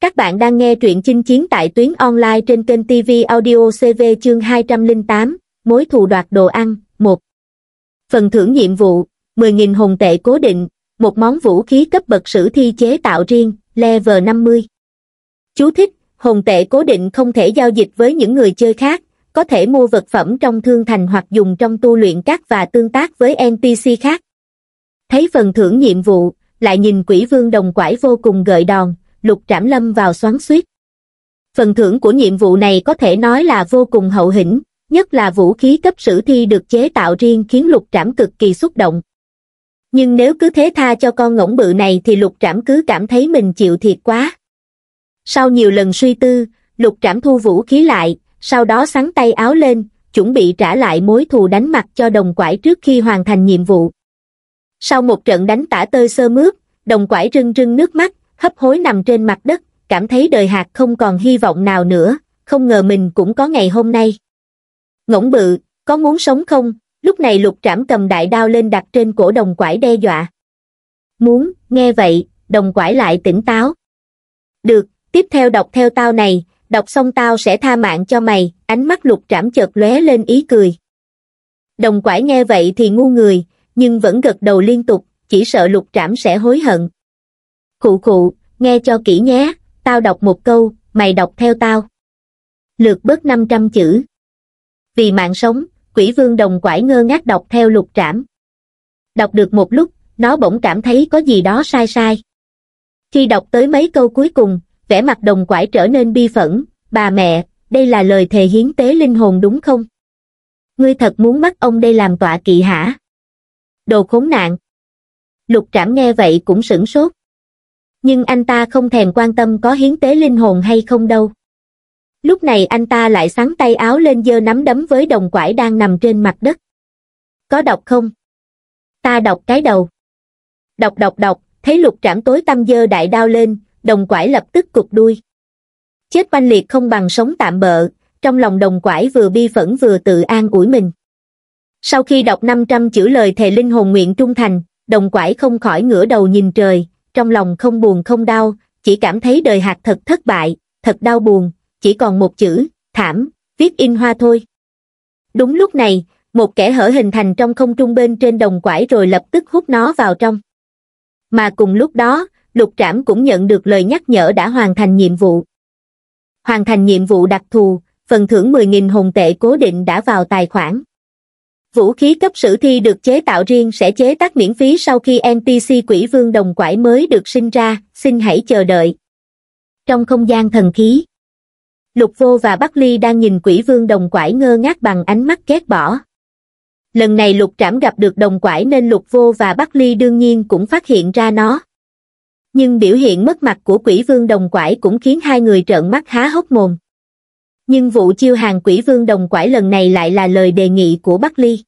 Các bạn đang nghe truyện chinh chiến tại tuyến online trên kênh TV Audio CV chương 208, mối thù đoạt đồ ăn, 1. Phần thưởng nhiệm vụ, 10.000 hồn tệ cố định, một món vũ khí cấp bậc sử thi chế tạo riêng, level 50. Chú thích, hồn tệ cố định không thể giao dịch với những người chơi khác, có thể mua vật phẩm trong thương thành hoặc dùng trong tu luyện các và tương tác với NPC khác. Thấy phần thưởng nhiệm vụ, lại nhìn quỷ vương đồng quải vô cùng gợi đòn, lục trảm lâm vào xoắn suýt. Phần thưởng của nhiệm vụ này có thể nói là vô cùng hậu hĩnh, nhất là vũ khí cấp sử thi được chế tạo riêng khiến lục trảm cực kỳ xúc động. Nhưng nếu cứ thế tha cho con ngỗng bự này thì lục trảm cứ cảm thấy mình chịu thiệt quá. Sau nhiều lần suy tư, lục trảm thu vũ khí lại, sau đó sắn tay áo lên, chuẩn bị trả lại mối thù đánh mặt cho đồng quải trước khi hoàn thành nhiệm vụ. Sau một trận đánh tả tơi sơ mướt, đồng quải rưng rưng nước mắt, hấp hối nằm trên mặt đất, cảm thấy đời hạt không còn hy vọng nào nữa, không ngờ mình cũng có ngày hôm nay. Ngỗng bự, có muốn sống không? Lúc này lục trảm cầm đại đao lên đặt trên cổ đồng quải đe dọa. Muốn, nghe vậy, đồng quải lại tỉnh táo. Được, tiếp theo đọc theo tao này, đọc xong tao sẽ tha mạng cho mày, ánh mắt lục trảm chợt lóe lên ý cười. Đồng quải nghe vậy thì ngu người, nhưng vẫn gật đầu liên tục, chỉ sợ lục trảm sẽ hối hận. cụ cụ nghe cho kỹ nhé tao đọc một câu mày đọc theo tao lượt bớt 500 chữ vì mạng sống quỷ vương đồng quải ngơ ngác đọc theo lục trảm đọc được một lúc nó bỗng cảm thấy có gì đó sai sai khi đọc tới mấy câu cuối cùng vẻ mặt đồng quải trở nên bi phẫn bà mẹ đây là lời thề hiến tế linh hồn đúng không ngươi thật muốn bắt ông đây làm tọa kỵ hả đồ khốn nạn lục trảm nghe vậy cũng sửng sốt nhưng anh ta không thèm quan tâm có hiến tế linh hồn hay không đâu lúc này anh ta lại sáng tay áo lên giơ nắm đấm với đồng quải đang nằm trên mặt đất có đọc không ta đọc cái đầu đọc đọc đọc thấy lục trảm tối tâm giơ đại đao lên đồng quải lập tức cụt đuôi chết oanh liệt không bằng sống tạm bợ trong lòng đồng quải vừa bi phẫn vừa tự an ủi mình sau khi đọc năm trăm chữ lời thề linh hồn nguyện trung thành đồng quải không khỏi ngửa đầu nhìn trời trong lòng không buồn không đau, chỉ cảm thấy đời hạt thật thất bại, thật đau buồn, chỉ còn một chữ, thảm, viết in hoa thôi. Đúng lúc này, một kẻ hở hình thành trong không trung bên trên đồng quải rồi lập tức hút nó vào trong. Mà cùng lúc đó, lục trảm cũng nhận được lời nhắc nhở đã hoàn thành nhiệm vụ. Hoàn thành nhiệm vụ đặc thù, phần thưởng 10.000 hồn tệ cố định đã vào tài khoản vũ khí cấp sử thi được chế tạo riêng sẽ chế tác miễn phí sau khi NPC quỷ vương đồng quải mới được sinh ra, xin hãy chờ đợi. Trong không gian thần khí, Lục Vô và Bắc Ly đang nhìn quỷ vương đồng quải ngơ ngác bằng ánh mắt két bỏ. Lần này Lục Trảm gặp được đồng quải nên Lục Vô và Bắc Ly đương nhiên cũng phát hiện ra nó. Nhưng biểu hiện mất mặt của quỷ vương đồng quải cũng khiến hai người trợn mắt há hốc mồm nhưng vụ chiêu hàng quỷ vương đồng quải lần này lại là lời đề nghị của Bắc Ly.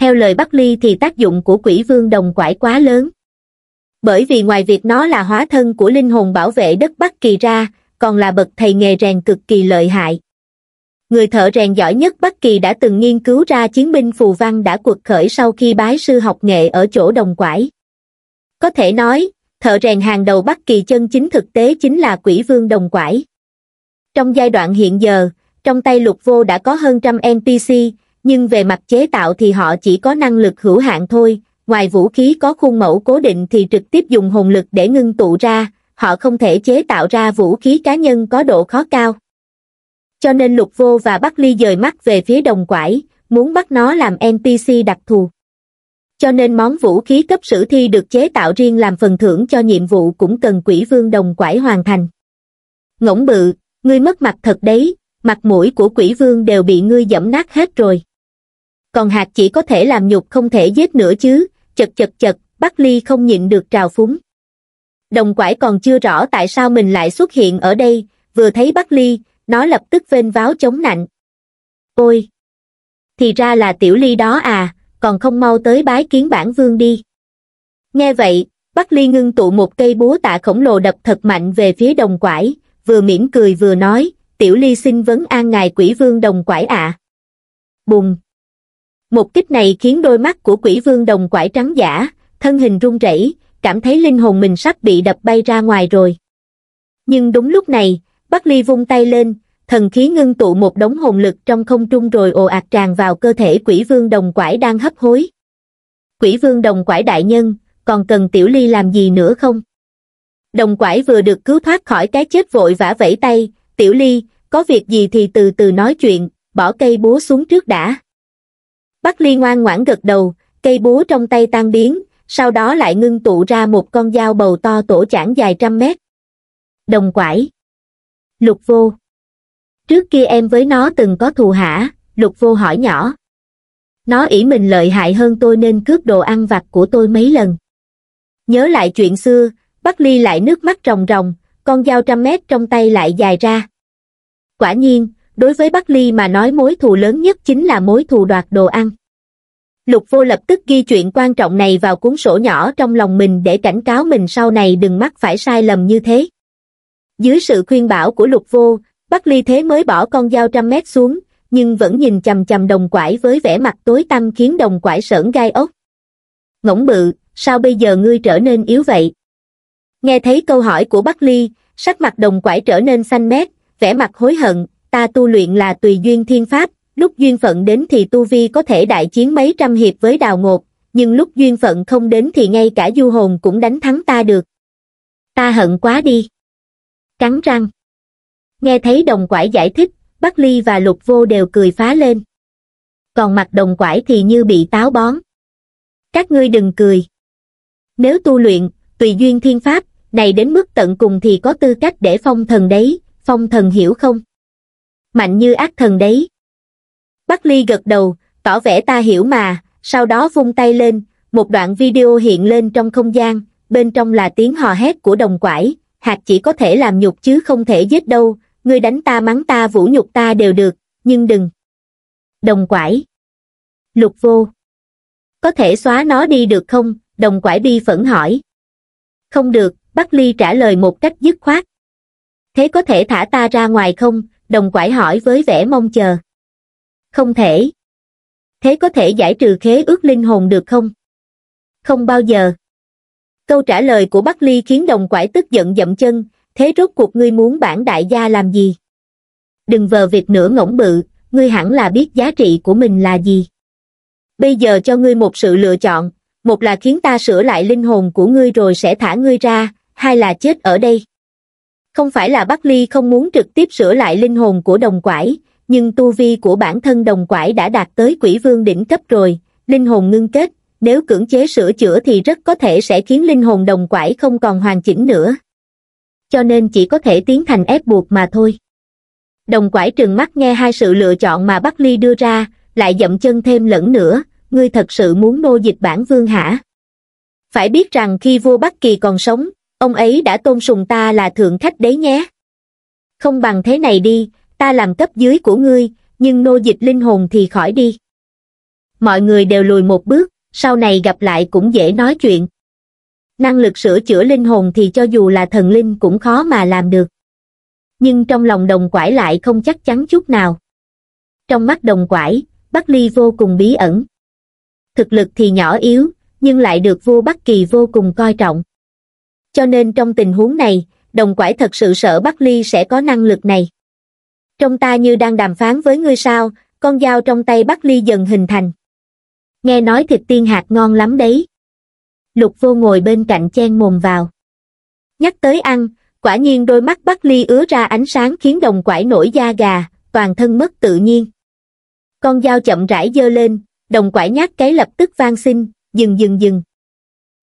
Theo lời Bắc Ly thì tác dụng của quỷ vương đồng quải quá lớn. Bởi vì ngoài việc nó là hóa thân của linh hồn bảo vệ đất Bắc Kỳ ra, còn là bậc thầy nghề rèn cực kỳ lợi hại. Người thợ rèn giỏi nhất Bắc Kỳ đã từng nghiên cứu ra chiến binh phù văn đã cuộc khởi sau khi bái sư học nghệ ở chỗ đồng quải. Có thể nói, thợ rèn hàng đầu Bắc Kỳ chân chính thực tế chính là quỷ vương đồng quải. Trong giai đoạn hiện giờ, trong tay lục vô đã có hơn trăm NPC, nhưng về mặt chế tạo thì họ chỉ có năng lực hữu hạn thôi, ngoài vũ khí có khuôn mẫu cố định thì trực tiếp dùng hồn lực để ngưng tụ ra, họ không thể chế tạo ra vũ khí cá nhân có độ khó cao. Cho nên lục vô và Bắc Ly dời mắt về phía đồng quải, muốn bắt nó làm NPC đặc thù. Cho nên món vũ khí cấp sử thi được chế tạo riêng làm phần thưởng cho nhiệm vụ cũng cần quỷ vương đồng quải hoàn thành. Ngỗng bự, ngươi mất mặt thật đấy mặt mũi của quỷ vương đều bị ngươi dẫm nát hết rồi còn hạt chỉ có thể làm nhục không thể giết nữa chứ chật chật chật bắc ly không nhịn được trào phúng đồng quải còn chưa rõ tại sao mình lại xuất hiện ở đây vừa thấy bắc ly nó lập tức vênh váo chống nạnh ôi thì ra là tiểu ly đó à còn không mau tới bái kiến bản vương đi nghe vậy bắc ly ngưng tụ một cây búa tạ khổng lồ đập thật mạnh về phía đồng quải vừa mỉm cười vừa nói, tiểu ly xin vấn an ngài quỷ vương đồng quải ạ. Bùng! Một kích này khiến đôi mắt của quỷ vương đồng quải trắng giả, thân hình run rẩy, cảm thấy linh hồn mình sắp bị đập bay ra ngoài rồi. Nhưng đúng lúc này, Bắc Ly vung tay lên, thần khí ngưng tụ một đống hồn lực trong không trung rồi ồ ạt tràn vào cơ thể quỷ vương đồng quải đang hấp hối. Quỷ vương đồng quải đại nhân, còn cần tiểu ly làm gì nữa không? đồng quải vừa được cứu thoát khỏi cái chết vội vã vẫy tay, tiểu ly, có việc gì thì từ từ nói chuyện, bỏ cây búa xuống trước đã. Bắc ly ngoan ngoãn gật đầu, cây búa trong tay tan biến, sau đó lại ngưng tụ ra một con dao bầu to tổ chẳng dài trăm mét. Đồng quải. Lục vô. Trước kia em với nó từng có thù hả? Lục vô hỏi nhỏ. Nó ý mình lợi hại hơn tôi nên cướp đồ ăn vặt của tôi mấy lần. Nhớ lại chuyện xưa, Bắc Ly lại nước mắt ròng ròng, con dao trăm mét trong tay lại dài ra. Quả nhiên, đối với Bắc Ly mà nói mối thù lớn nhất chính là mối thù đoạt đồ ăn. Lục vô lập tức ghi chuyện quan trọng này vào cuốn sổ nhỏ trong lòng mình để cảnh cáo mình sau này đừng mắc phải sai lầm như thế. Dưới sự khuyên bảo của lục vô, Bắc Ly thế mới bỏ con dao trăm mét xuống, nhưng vẫn nhìn chầm chầm đồng quải với vẻ mặt tối tăm khiến đồng quải sởn gai ốc. Ngỗng bự, sao bây giờ ngươi trở nên yếu vậy? nghe thấy câu hỏi của bắc ly sắc mặt đồng quải trở nên xanh mét vẻ mặt hối hận ta tu luyện là tùy duyên thiên pháp lúc duyên phận đến thì tu vi có thể đại chiến mấy trăm hiệp với đào ngột nhưng lúc duyên phận không đến thì ngay cả du hồn cũng đánh thắng ta được ta hận quá đi cắn răng nghe thấy đồng quải giải thích bắc ly và lục vô đều cười phá lên còn mặt đồng quải thì như bị táo bón các ngươi đừng cười nếu tu luyện tùy duyên thiên pháp, này đến mức tận cùng thì có tư cách để phong thần đấy, phong thần hiểu không? Mạnh như ác thần đấy. Bắc Ly gật đầu, tỏ vẻ ta hiểu mà, sau đó vung tay lên, một đoạn video hiện lên trong không gian, bên trong là tiếng hò hét của đồng quải, hạt chỉ có thể làm nhục chứ không thể giết đâu, ngươi đánh ta mắng ta vũ nhục ta đều được, nhưng đừng. Đồng quải. Lục vô. Có thể xóa nó đi được không? Đồng quải bi phẫn hỏi không được bắc ly trả lời một cách dứt khoát thế có thể thả ta ra ngoài không đồng quải hỏi với vẻ mong chờ không thể thế có thể giải trừ khế ước linh hồn được không không bao giờ câu trả lời của bắc ly khiến đồng quải tức giận dậm chân thế rốt cuộc ngươi muốn bản đại gia làm gì đừng vờ việc nửa ngỗng bự ngươi hẳn là biết giá trị của mình là gì bây giờ cho ngươi một sự lựa chọn một là khiến ta sửa lại linh hồn của ngươi rồi sẽ thả ngươi ra, hai là chết ở đây. Không phải là Bắc Ly không muốn trực tiếp sửa lại linh hồn của đồng quải, nhưng tu vi của bản thân đồng quải đã đạt tới quỷ vương đỉnh cấp rồi, linh hồn ngưng kết, nếu cưỡng chế sửa chữa thì rất có thể sẽ khiến linh hồn đồng quải không còn hoàn chỉnh nữa. Cho nên chỉ có thể tiến thành ép buộc mà thôi. Đồng quải trừng mắt nghe hai sự lựa chọn mà Bắc Ly đưa ra, lại dậm chân thêm lẫn nữa, ngươi thật sự muốn nô dịch bản vương hả? Phải biết rằng khi vua Bắc Kỳ còn sống, ông ấy đã tôn sùng ta là thượng khách đấy nhé. Không bằng thế này đi, ta làm cấp dưới của ngươi, nhưng nô dịch linh hồn thì khỏi đi. Mọi người đều lùi một bước, sau này gặp lại cũng dễ nói chuyện. Năng lực sửa chữa linh hồn thì cho dù là thần linh cũng khó mà làm được. Nhưng trong lòng đồng quải lại không chắc chắn chút nào. Trong mắt đồng quải, Bắc Ly vô cùng bí ẩn thực lực thì nhỏ yếu nhưng lại được vua bắc kỳ vô cùng coi trọng cho nên trong tình huống này đồng quải thật sự sợ bắc ly sẽ có năng lực này trong ta như đang đàm phán với ngươi sao con dao trong tay bắc ly dần hình thành nghe nói thịt tiên hạt ngon lắm đấy lục vô ngồi bên cạnh chen mồm vào nhắc tới ăn quả nhiên đôi mắt bắc ly ứa ra ánh sáng khiến đồng quải nổi da gà toàn thân mất tự nhiên con dao chậm rãi dơ lên đồng quải nhát cái lập tức van xin, dừng dừng dừng.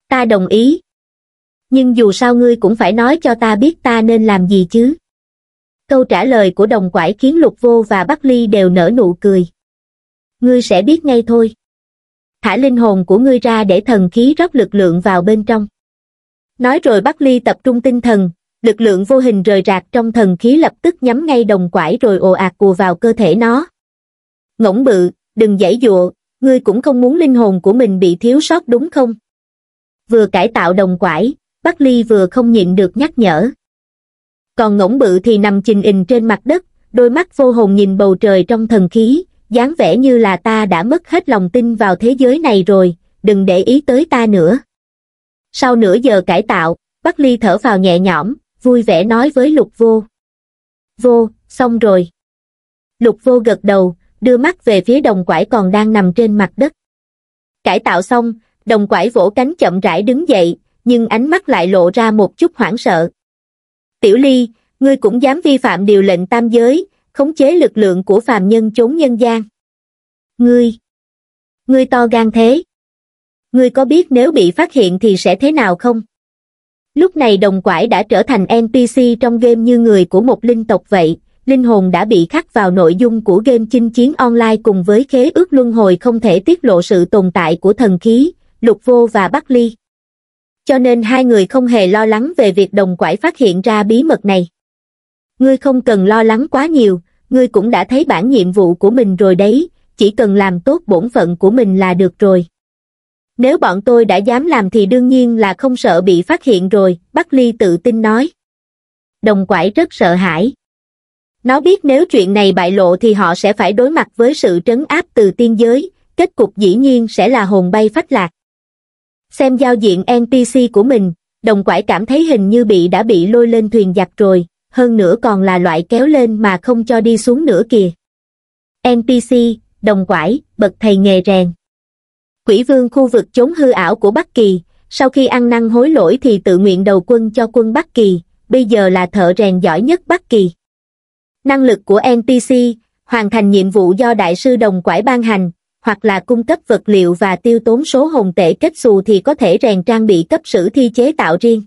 Ta đồng ý. Nhưng dù sao ngươi cũng phải nói cho ta biết ta nên làm gì chứ. Câu trả lời của đồng quải khiến Lục Vô và Bắc Ly đều nở nụ cười. Ngươi sẽ biết ngay thôi. Thả linh hồn của ngươi ra để thần khí rót lực lượng vào bên trong. Nói rồi Bắc Ly tập trung tinh thần, lực lượng vô hình rời rạc trong thần khí lập tức nhắm ngay đồng quải rồi ồ ạt cùa vào cơ thể nó. Ngỗng bự, đừng giãy dụa, ngươi cũng không muốn linh hồn của mình bị thiếu sót đúng không? Vừa cải tạo đồng quải, Bắc Ly vừa không nhịn được nhắc nhở. Còn ngỗng bự thì nằm trình ình trên mặt đất, đôi mắt vô hồn nhìn bầu trời trong thần khí, dáng vẻ như là ta đã mất hết lòng tin vào thế giới này rồi, đừng để ý tới ta nữa. Sau nửa giờ cải tạo, Bắc Ly thở vào nhẹ nhõm, vui vẻ nói với Lục Vô. Vô, xong rồi. Lục Vô gật đầu, đưa mắt về phía đồng quải còn đang nằm trên mặt đất. Cải tạo xong, đồng quải vỗ cánh chậm rãi đứng dậy, nhưng ánh mắt lại lộ ra một chút hoảng sợ. Tiểu Ly, ngươi cũng dám vi phạm điều lệnh tam giới, khống chế lực lượng của phàm nhân chốn nhân gian. Ngươi, ngươi to gan thế. Ngươi có biết nếu bị phát hiện thì sẽ thế nào không? Lúc này đồng quải đã trở thành NPC trong game như người của một linh tộc vậy, linh hồn đã bị khắc vào nội dung của game chinh chiến online cùng với khế ước luân hồi không thể tiết lộ sự tồn tại của thần khí, lục vô và bắc ly. Cho nên hai người không hề lo lắng về việc đồng quải phát hiện ra bí mật này. Ngươi không cần lo lắng quá nhiều, ngươi cũng đã thấy bản nhiệm vụ của mình rồi đấy, chỉ cần làm tốt bổn phận của mình là được rồi. Nếu bọn tôi đã dám làm thì đương nhiên là không sợ bị phát hiện rồi, Bắc Ly tự tin nói. Đồng quải rất sợ hãi, nó biết nếu chuyện này bại lộ thì họ sẽ phải đối mặt với sự trấn áp từ tiên giới, kết cục dĩ nhiên sẽ là hồn bay phách lạc. Xem giao diện NPC của mình, đồng quải cảm thấy hình như bị đã bị lôi lên thuyền giặt rồi, hơn nữa còn là loại kéo lên mà không cho đi xuống nữa kìa. NPC, đồng quải, bậc thầy nghề rèn. Quỷ vương khu vực chốn hư ảo của Bắc Kỳ, sau khi ăn năn hối lỗi thì tự nguyện đầu quân cho quân Bắc Kỳ, bây giờ là thợ rèn giỏi nhất Bắc Kỳ. Năng lực của NPC, hoàn thành nhiệm vụ do đại sư đồng quải ban hành, hoặc là cung cấp vật liệu và tiêu tốn số hồn tệ kết xù thì có thể rèn trang bị cấp sử thi chế tạo riêng.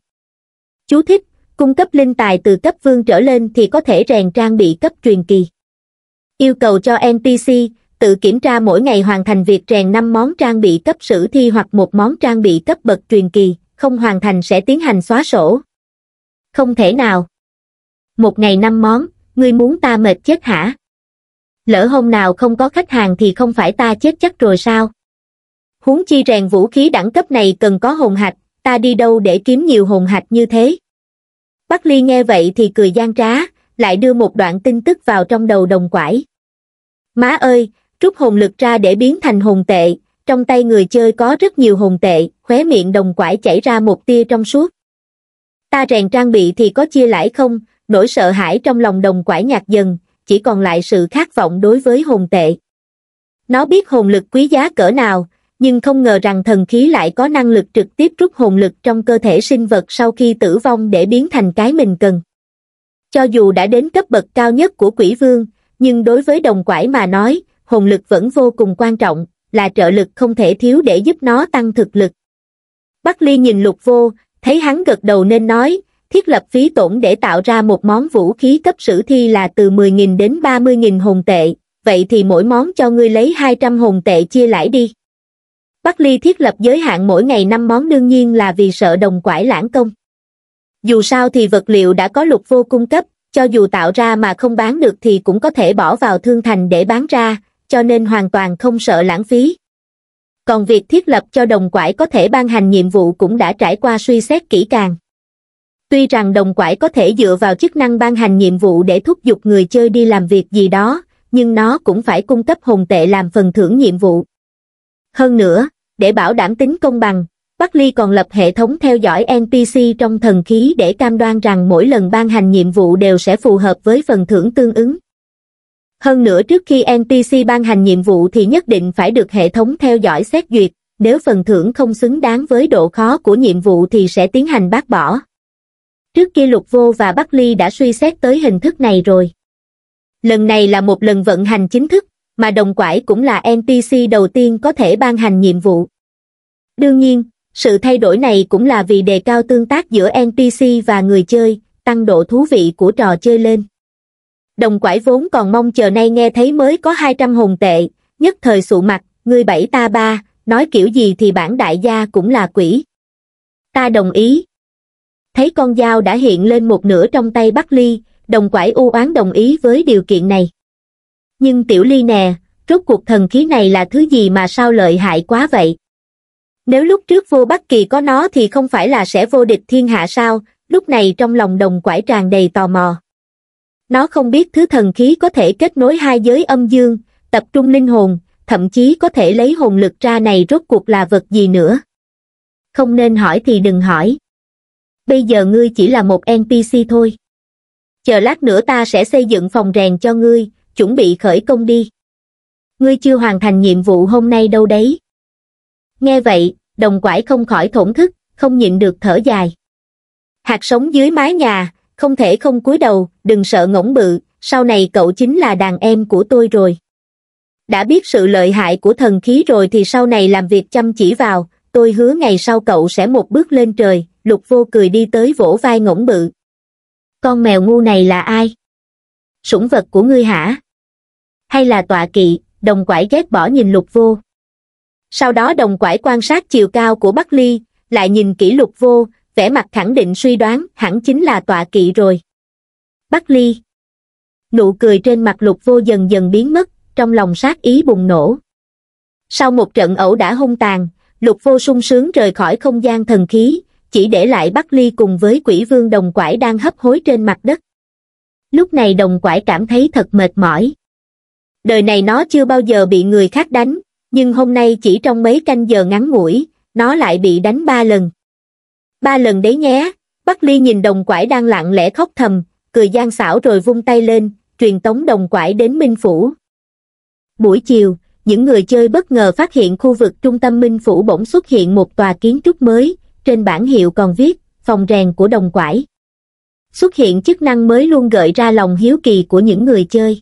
Chú thích, cung cấp linh tài từ cấp vương trở lên thì có thể rèn trang bị cấp truyền kỳ. Yêu cầu cho NPC, tự kiểm tra mỗi ngày hoàn thành việc rèn 5 món trang bị cấp sử thi hoặc một món trang bị cấp bậc truyền kỳ, không hoàn thành sẽ tiến hành xóa sổ. Không thể nào. Một ngày 5 món, ngươi muốn ta mệt chết hả? Lỡ hôm nào không có khách hàng thì không phải ta chết chắc rồi sao? Huống chi rèn vũ khí đẳng cấp này cần có hồn hạch, ta đi đâu để kiếm nhiều hồn hạch như thế? Bắc Ly nghe vậy thì cười gian trá, lại đưa một đoạn tin tức vào trong đầu đồng quải. Má ơi, rút hồn lực ra để biến thành hồn tệ, trong tay người chơi có rất nhiều hồn tệ, khóe miệng đồng quải chảy ra một tia trong suốt. Ta rèn trang bị thì có chia lãi không, nỗi sợ hãi trong lòng đồng quải nhạt dần, chỉ còn lại sự khát vọng đối với hồn tệ. Nó biết hồn lực quý giá cỡ nào, nhưng không ngờ rằng thần khí lại có năng lực trực tiếp rút hồn lực trong cơ thể sinh vật sau khi tử vong để biến thành cái mình cần. Cho dù đã đến cấp bậc cao nhất của quỷ vương, nhưng đối với đồng quải mà nói, hồn lực vẫn vô cùng quan trọng, là trợ lực không thể thiếu để giúp nó tăng thực lực. Bắc Ly nhìn lục vô, thấy hắn gật đầu nên nói, thiết lập phí tổn để tạo ra một món vũ khí cấp sử thi là từ 10.000 đến 30.000 hồn tệ, vậy thì mỗi món cho ngươi lấy 200 hồn tệ chia lãi đi. Bắc Ly thiết lập giới hạn mỗi ngày 5 món đương nhiên là vì sợ đồng quải lãng công. Dù sao thì vật liệu đã có lục vô cung cấp, cho dù tạo ra mà không bán được thì cũng có thể bỏ vào thương thành để bán ra, cho nên hoàn toàn không sợ lãng phí. Còn việc thiết lập cho đồng quải có thể ban hành nhiệm vụ cũng đã trải qua suy xét kỹ càng. Tuy rằng đồng quải có thể dựa vào chức năng ban hành nhiệm vụ để thúc giục người chơi đi làm việc gì đó, nhưng nó cũng phải cung cấp hồn tệ làm phần thưởng nhiệm vụ. Hơn nữa, để bảo đảm tính công bằng, Bắc Ly còn lập hệ thống theo dõi NPC trong thần khí để cam đoan rằng mỗi lần ban hành nhiệm vụ đều sẽ phù hợp với phần thưởng tương ứng. Hơn nữa trước khi NPC ban hành nhiệm vụ thì nhất định phải được hệ thống theo dõi xét duyệt, nếu phần thưởng không xứng đáng với độ khó của nhiệm vụ thì sẽ tiến hành bác bỏ trước kia lục vô và bắc ly đã suy xét tới hình thức này rồi lần này là một lần vận hành chính thức mà đồng quải cũng là ntc đầu tiên có thể ban hành nhiệm vụ đương nhiên sự thay đổi này cũng là vì đề cao tương tác giữa ntc và người chơi tăng độ thú vị của trò chơi lên đồng quải vốn còn mong chờ nay nghe thấy mới có hai trăm hồn tệ nhất thời sụ mặt người bảy ta ba nói kiểu gì thì bản đại gia cũng là quỷ ta đồng ý thấy con dao đã hiện lên một nửa trong tay Bắc Ly, đồng quải u oán đồng ý với điều kiện này. Nhưng Tiểu Ly nè, rốt cuộc thần khí này là thứ gì mà sao lợi hại quá vậy? Nếu lúc trước vô Bắc Kỳ có nó thì không phải là sẽ vô địch thiên hạ sao, lúc này trong lòng đồng quải tràn đầy tò mò. Nó không biết thứ thần khí có thể kết nối hai giới âm dương, tập trung linh hồn, thậm chí có thể lấy hồn lực ra này rốt cuộc là vật gì nữa. Không nên hỏi thì đừng hỏi bây giờ ngươi chỉ là một NPC thôi. Chờ lát nữa ta sẽ xây dựng phòng rèn cho ngươi, chuẩn bị khởi công đi. Ngươi chưa hoàn thành nhiệm vụ hôm nay đâu đấy. Nghe vậy, đồng quải không khỏi thổn thức, không nhịn được thở dài. Hạt sống dưới mái nhà, không thể không cúi đầu, đừng sợ ngỗng bự, sau này cậu chính là đàn em của tôi rồi. Đã biết sự lợi hại của thần khí rồi thì sau này làm việc chăm chỉ vào, tôi hứa ngày sau cậu sẽ một bước lên trời, lục vô cười đi tới vỗ vai ngỗng bự con mèo ngu này là ai sủng vật của ngươi hả hay là tọa kỵ đồng quải ghét bỏ nhìn lục vô sau đó đồng quải quan sát chiều cao của bắc ly lại nhìn kỹ lục vô vẻ mặt khẳng định suy đoán hẳn chính là tọa kỵ rồi bắc ly nụ cười trên mặt lục vô dần dần biến mất trong lòng sát ý bùng nổ sau một trận ẩu đả hung tàn lục vô sung sướng rời khỏi không gian thần khí chỉ để lại Bắc Ly cùng với quỷ vương đồng quải đang hấp hối trên mặt đất. Lúc này đồng quải cảm thấy thật mệt mỏi. Đời này nó chưa bao giờ bị người khác đánh, nhưng hôm nay chỉ trong mấy canh giờ ngắn ngủi, nó lại bị đánh ba lần. Ba lần đấy nhé, Bắc Ly nhìn đồng quải đang lặng lẽ khóc thầm, cười gian xảo rồi vung tay lên, truyền tống đồng quải đến Minh Phủ. Buổi chiều, những người chơi bất ngờ phát hiện khu vực trung tâm Minh Phủ bỗng xuất hiện một tòa kiến trúc mới, trên bản hiệu còn viết, phòng rèn của đồng quải. Xuất hiện chức năng mới luôn gợi ra lòng hiếu kỳ của những người chơi.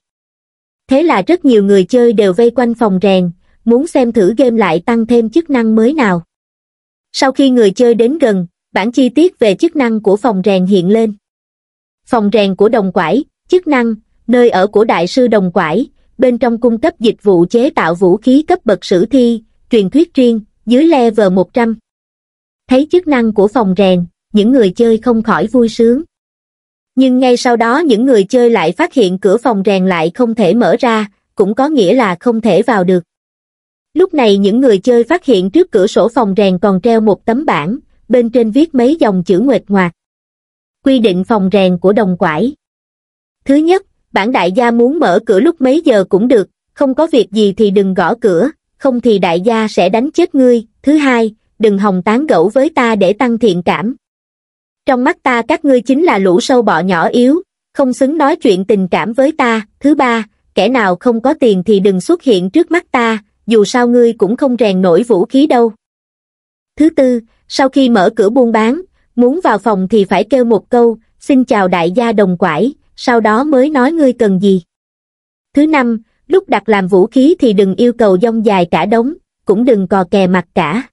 Thế là rất nhiều người chơi đều vây quanh phòng rèn, muốn xem thử game lại tăng thêm chức năng mới nào. Sau khi người chơi đến gần, bản chi tiết về chức năng của phòng rèn hiện lên. Phòng rèn của đồng quải, chức năng, nơi ở của đại sư đồng quải, bên trong cung cấp dịch vụ chế tạo vũ khí cấp bậc sử thi, truyền thuyết riêng, dưới level 100. Thấy chức năng của phòng rèn, những người chơi không khỏi vui sướng. Nhưng ngay sau đó những người chơi lại phát hiện cửa phòng rèn lại không thể mở ra, cũng có nghĩa là không thể vào được. Lúc này những người chơi phát hiện trước cửa sổ phòng rèn còn treo một tấm bảng, bên trên viết mấy dòng chữ nguệt ngoạc. Quy định phòng rèn của đồng quải. Thứ nhất, bản đại gia muốn mở cửa lúc mấy giờ cũng được, không có việc gì thì đừng gõ cửa, không thì đại gia sẽ đánh chết ngươi. Thứ hai, đừng hòng tán gẫu với ta để tăng thiện cảm. Trong mắt ta các ngươi chính là lũ sâu bọ nhỏ yếu, không xứng nói chuyện tình cảm với ta. Thứ ba, kẻ nào không có tiền thì đừng xuất hiện trước mắt ta, dù sao ngươi cũng không rèn nổi vũ khí đâu. Thứ tư, sau khi mở cửa buôn bán, muốn vào phòng thì phải kêu một câu, xin chào đại gia đồng quải, sau đó mới nói ngươi cần gì. Thứ năm, lúc đặt làm vũ khí thì đừng yêu cầu dông dài cả đống, cũng đừng cò kè mặt cả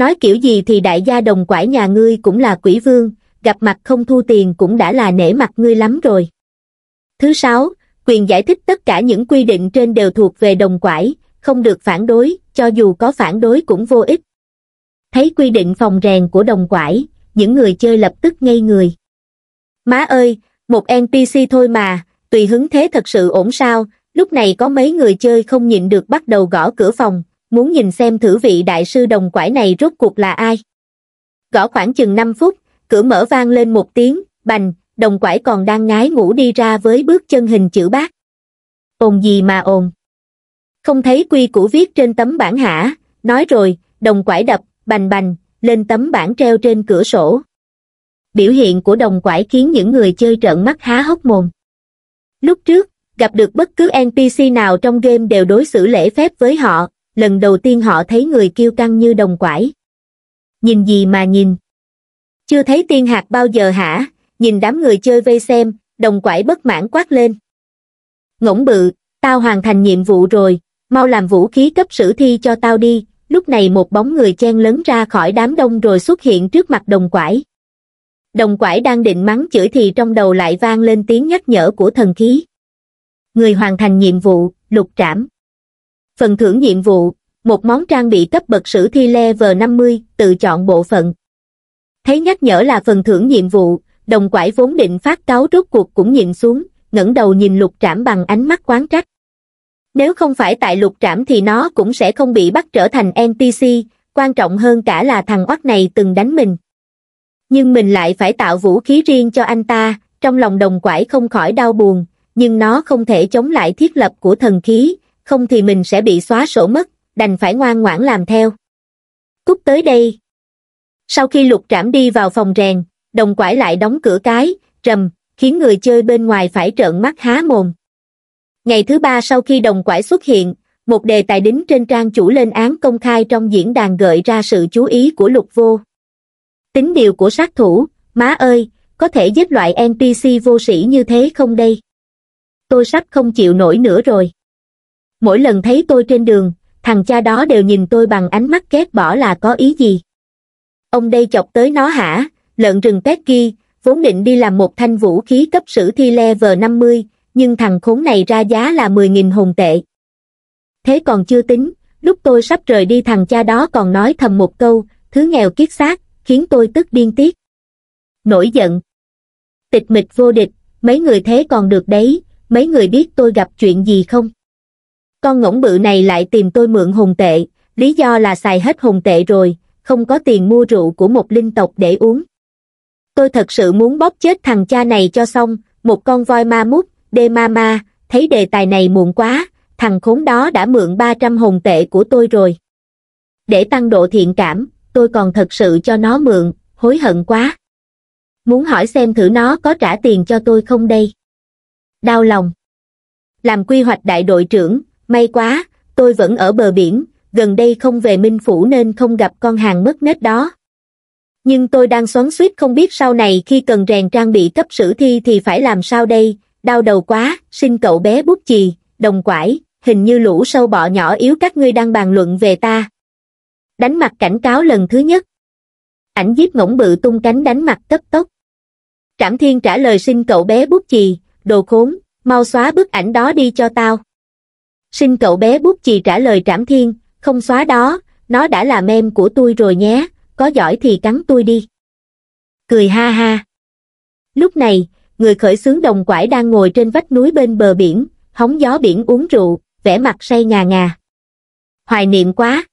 nói kiểu gì thì đại gia đồng quải nhà ngươi cũng là quỷ vương, gặp mặt không thu tiền cũng đã là nể mặt ngươi lắm rồi. Thứ sáu, quyền giải thích tất cả những quy định trên đều thuộc về đồng quải, không được phản đối, cho dù có phản đối cũng vô ích. Thấy quy định phòng rèn của đồng quải, những người chơi lập tức ngây người. Má ơi, một NPC thôi mà, tùy hứng thế thật sự ổn sao, lúc này có mấy người chơi không nhịn được bắt đầu gõ cửa phòng, muốn nhìn xem thử vị đại sư đồng quải này rốt cuộc là ai. Gõ khoảng chừng 5 phút, cửa mở vang lên một tiếng, bành, đồng quải còn đang ngái ngủ đi ra với bước chân hình chữ bát. Ồn gì mà ồn. Không thấy quy củ viết trên tấm bảng hả, nói rồi, đồng quải đập, bành bành, lên tấm bảng treo trên cửa sổ. Biểu hiện của đồng quải khiến những người chơi trợn mắt há hốc mồm. Lúc trước, gặp được bất cứ NPC nào trong game đều đối xử lễ phép với họ, lần đầu tiên họ thấy người kiêu căng như đồng quải. Nhìn gì mà nhìn? Chưa thấy tiên hạt bao giờ hả? Nhìn đám người chơi vây xem, đồng quải bất mãn quát lên. Ngỗng bự, tao hoàn thành nhiệm vụ rồi, mau làm vũ khí cấp sử thi cho tao đi. Lúc này một bóng người chen lớn ra khỏi đám đông rồi xuất hiện trước mặt đồng quải. Đồng quải đang định mắng chửi thì trong đầu lại vang lên tiếng nhắc nhở của thần khí. Người hoàn thành nhiệm vụ, lục trảm. Phần thưởng nhiệm vụ, một món trang bị cấp bậc sử thi level 50, tự chọn bộ phận. Thấy nhắc nhở là phần thưởng nhiệm vụ, đồng quải vốn định phát cáo rốt cuộc cũng nhìn xuống, ngẩng đầu nhìn lục trảm bằng ánh mắt quán trách. Nếu không phải tại lục trảm thì nó cũng sẽ không bị bắt trở thành NPC, quan trọng hơn cả là thằng oắt này từng đánh mình. Nhưng mình lại phải tạo vũ khí riêng cho anh ta, trong lòng đồng quải không khỏi đau buồn, nhưng nó không thể chống lại thiết lập của thần khí, không thì mình sẽ bị xóa sổ mất, đành phải ngoan ngoãn làm theo. Cút tới đây. Sau khi lục trảm đi vào phòng rèn, đồng quải lại đóng cửa cái, trầm, khiến người chơi bên ngoài phải trợn mắt há mồm. Ngày thứ ba sau khi đồng quải xuất hiện, một đề tài đính trên trang chủ lên án công khai trong diễn đàn gợi ra sự chú ý của lục vô. Tính điều của sát thủ, má ơi, có thể giết loại NPC vô sĩ như thế không đây? Tôi sắp không chịu nổi nữa rồi mỗi lần thấy tôi trên đường, thằng cha đó đều nhìn tôi bằng ánh mắt ghét bỏ là có ý gì. Ông đây chọc tới nó hả, lợn rừng pet kia, vốn định đi làm một thanh vũ khí cấp sử thi level 50, nhưng thằng khốn này ra giá là 10.000 hồn tệ. Thế còn chưa tính, lúc tôi sắp rời đi thằng cha đó còn nói thầm một câu, thứ nghèo kiết xác, khiến tôi tức điên tiết. Nổi giận. Tịch mịch vô địch, mấy người thế còn được đấy, mấy người biết tôi gặp chuyện gì không? Con ngỗng bự này lại tìm tôi mượn hùng tệ, lý do là xài hết hùng tệ rồi, không có tiền mua rượu của một linh tộc để uống. Tôi thật sự muốn bóp chết thằng cha này cho xong, một con voi ma mút, đê ma ma, thấy đề tài này muộn quá, thằng khốn đó đã mượn 300 hồn tệ của tôi rồi. Để tăng độ thiện cảm, tôi còn thật sự cho nó mượn, hối hận quá. Muốn hỏi xem thử nó có trả tiền cho tôi không đây? Đau lòng. Làm quy hoạch đại đội trưởng, may quá tôi vẫn ở bờ biển gần đây không về minh phủ nên không gặp con hàng mất nết đó nhưng tôi đang xoắn suýt không biết sau này khi cần rèn trang bị cấp sử thi thì phải làm sao đây đau đầu quá xin cậu bé bút chì đồng quải hình như lũ sâu bọ nhỏ yếu các ngươi đang bàn luận về ta đánh mặt cảnh cáo lần thứ nhất ảnh giết ngỗng bự tung cánh đánh mặt cấp tốc trảm thiên trả lời xin cậu bé bút chì đồ khốn mau xóa bức ảnh đó đi cho tao Xin cậu bé bút chì trả lời Trảm Thiên, không xóa đó, nó đã là mem của tôi rồi nhé, có giỏi thì cắn tôi đi. Cười ha ha. Lúc này, người khởi xướng đồng quải đang ngồi trên vách núi bên bờ biển, hóng gió biển uống rượu, vẻ mặt say ngà ngà. Hoài niệm quá.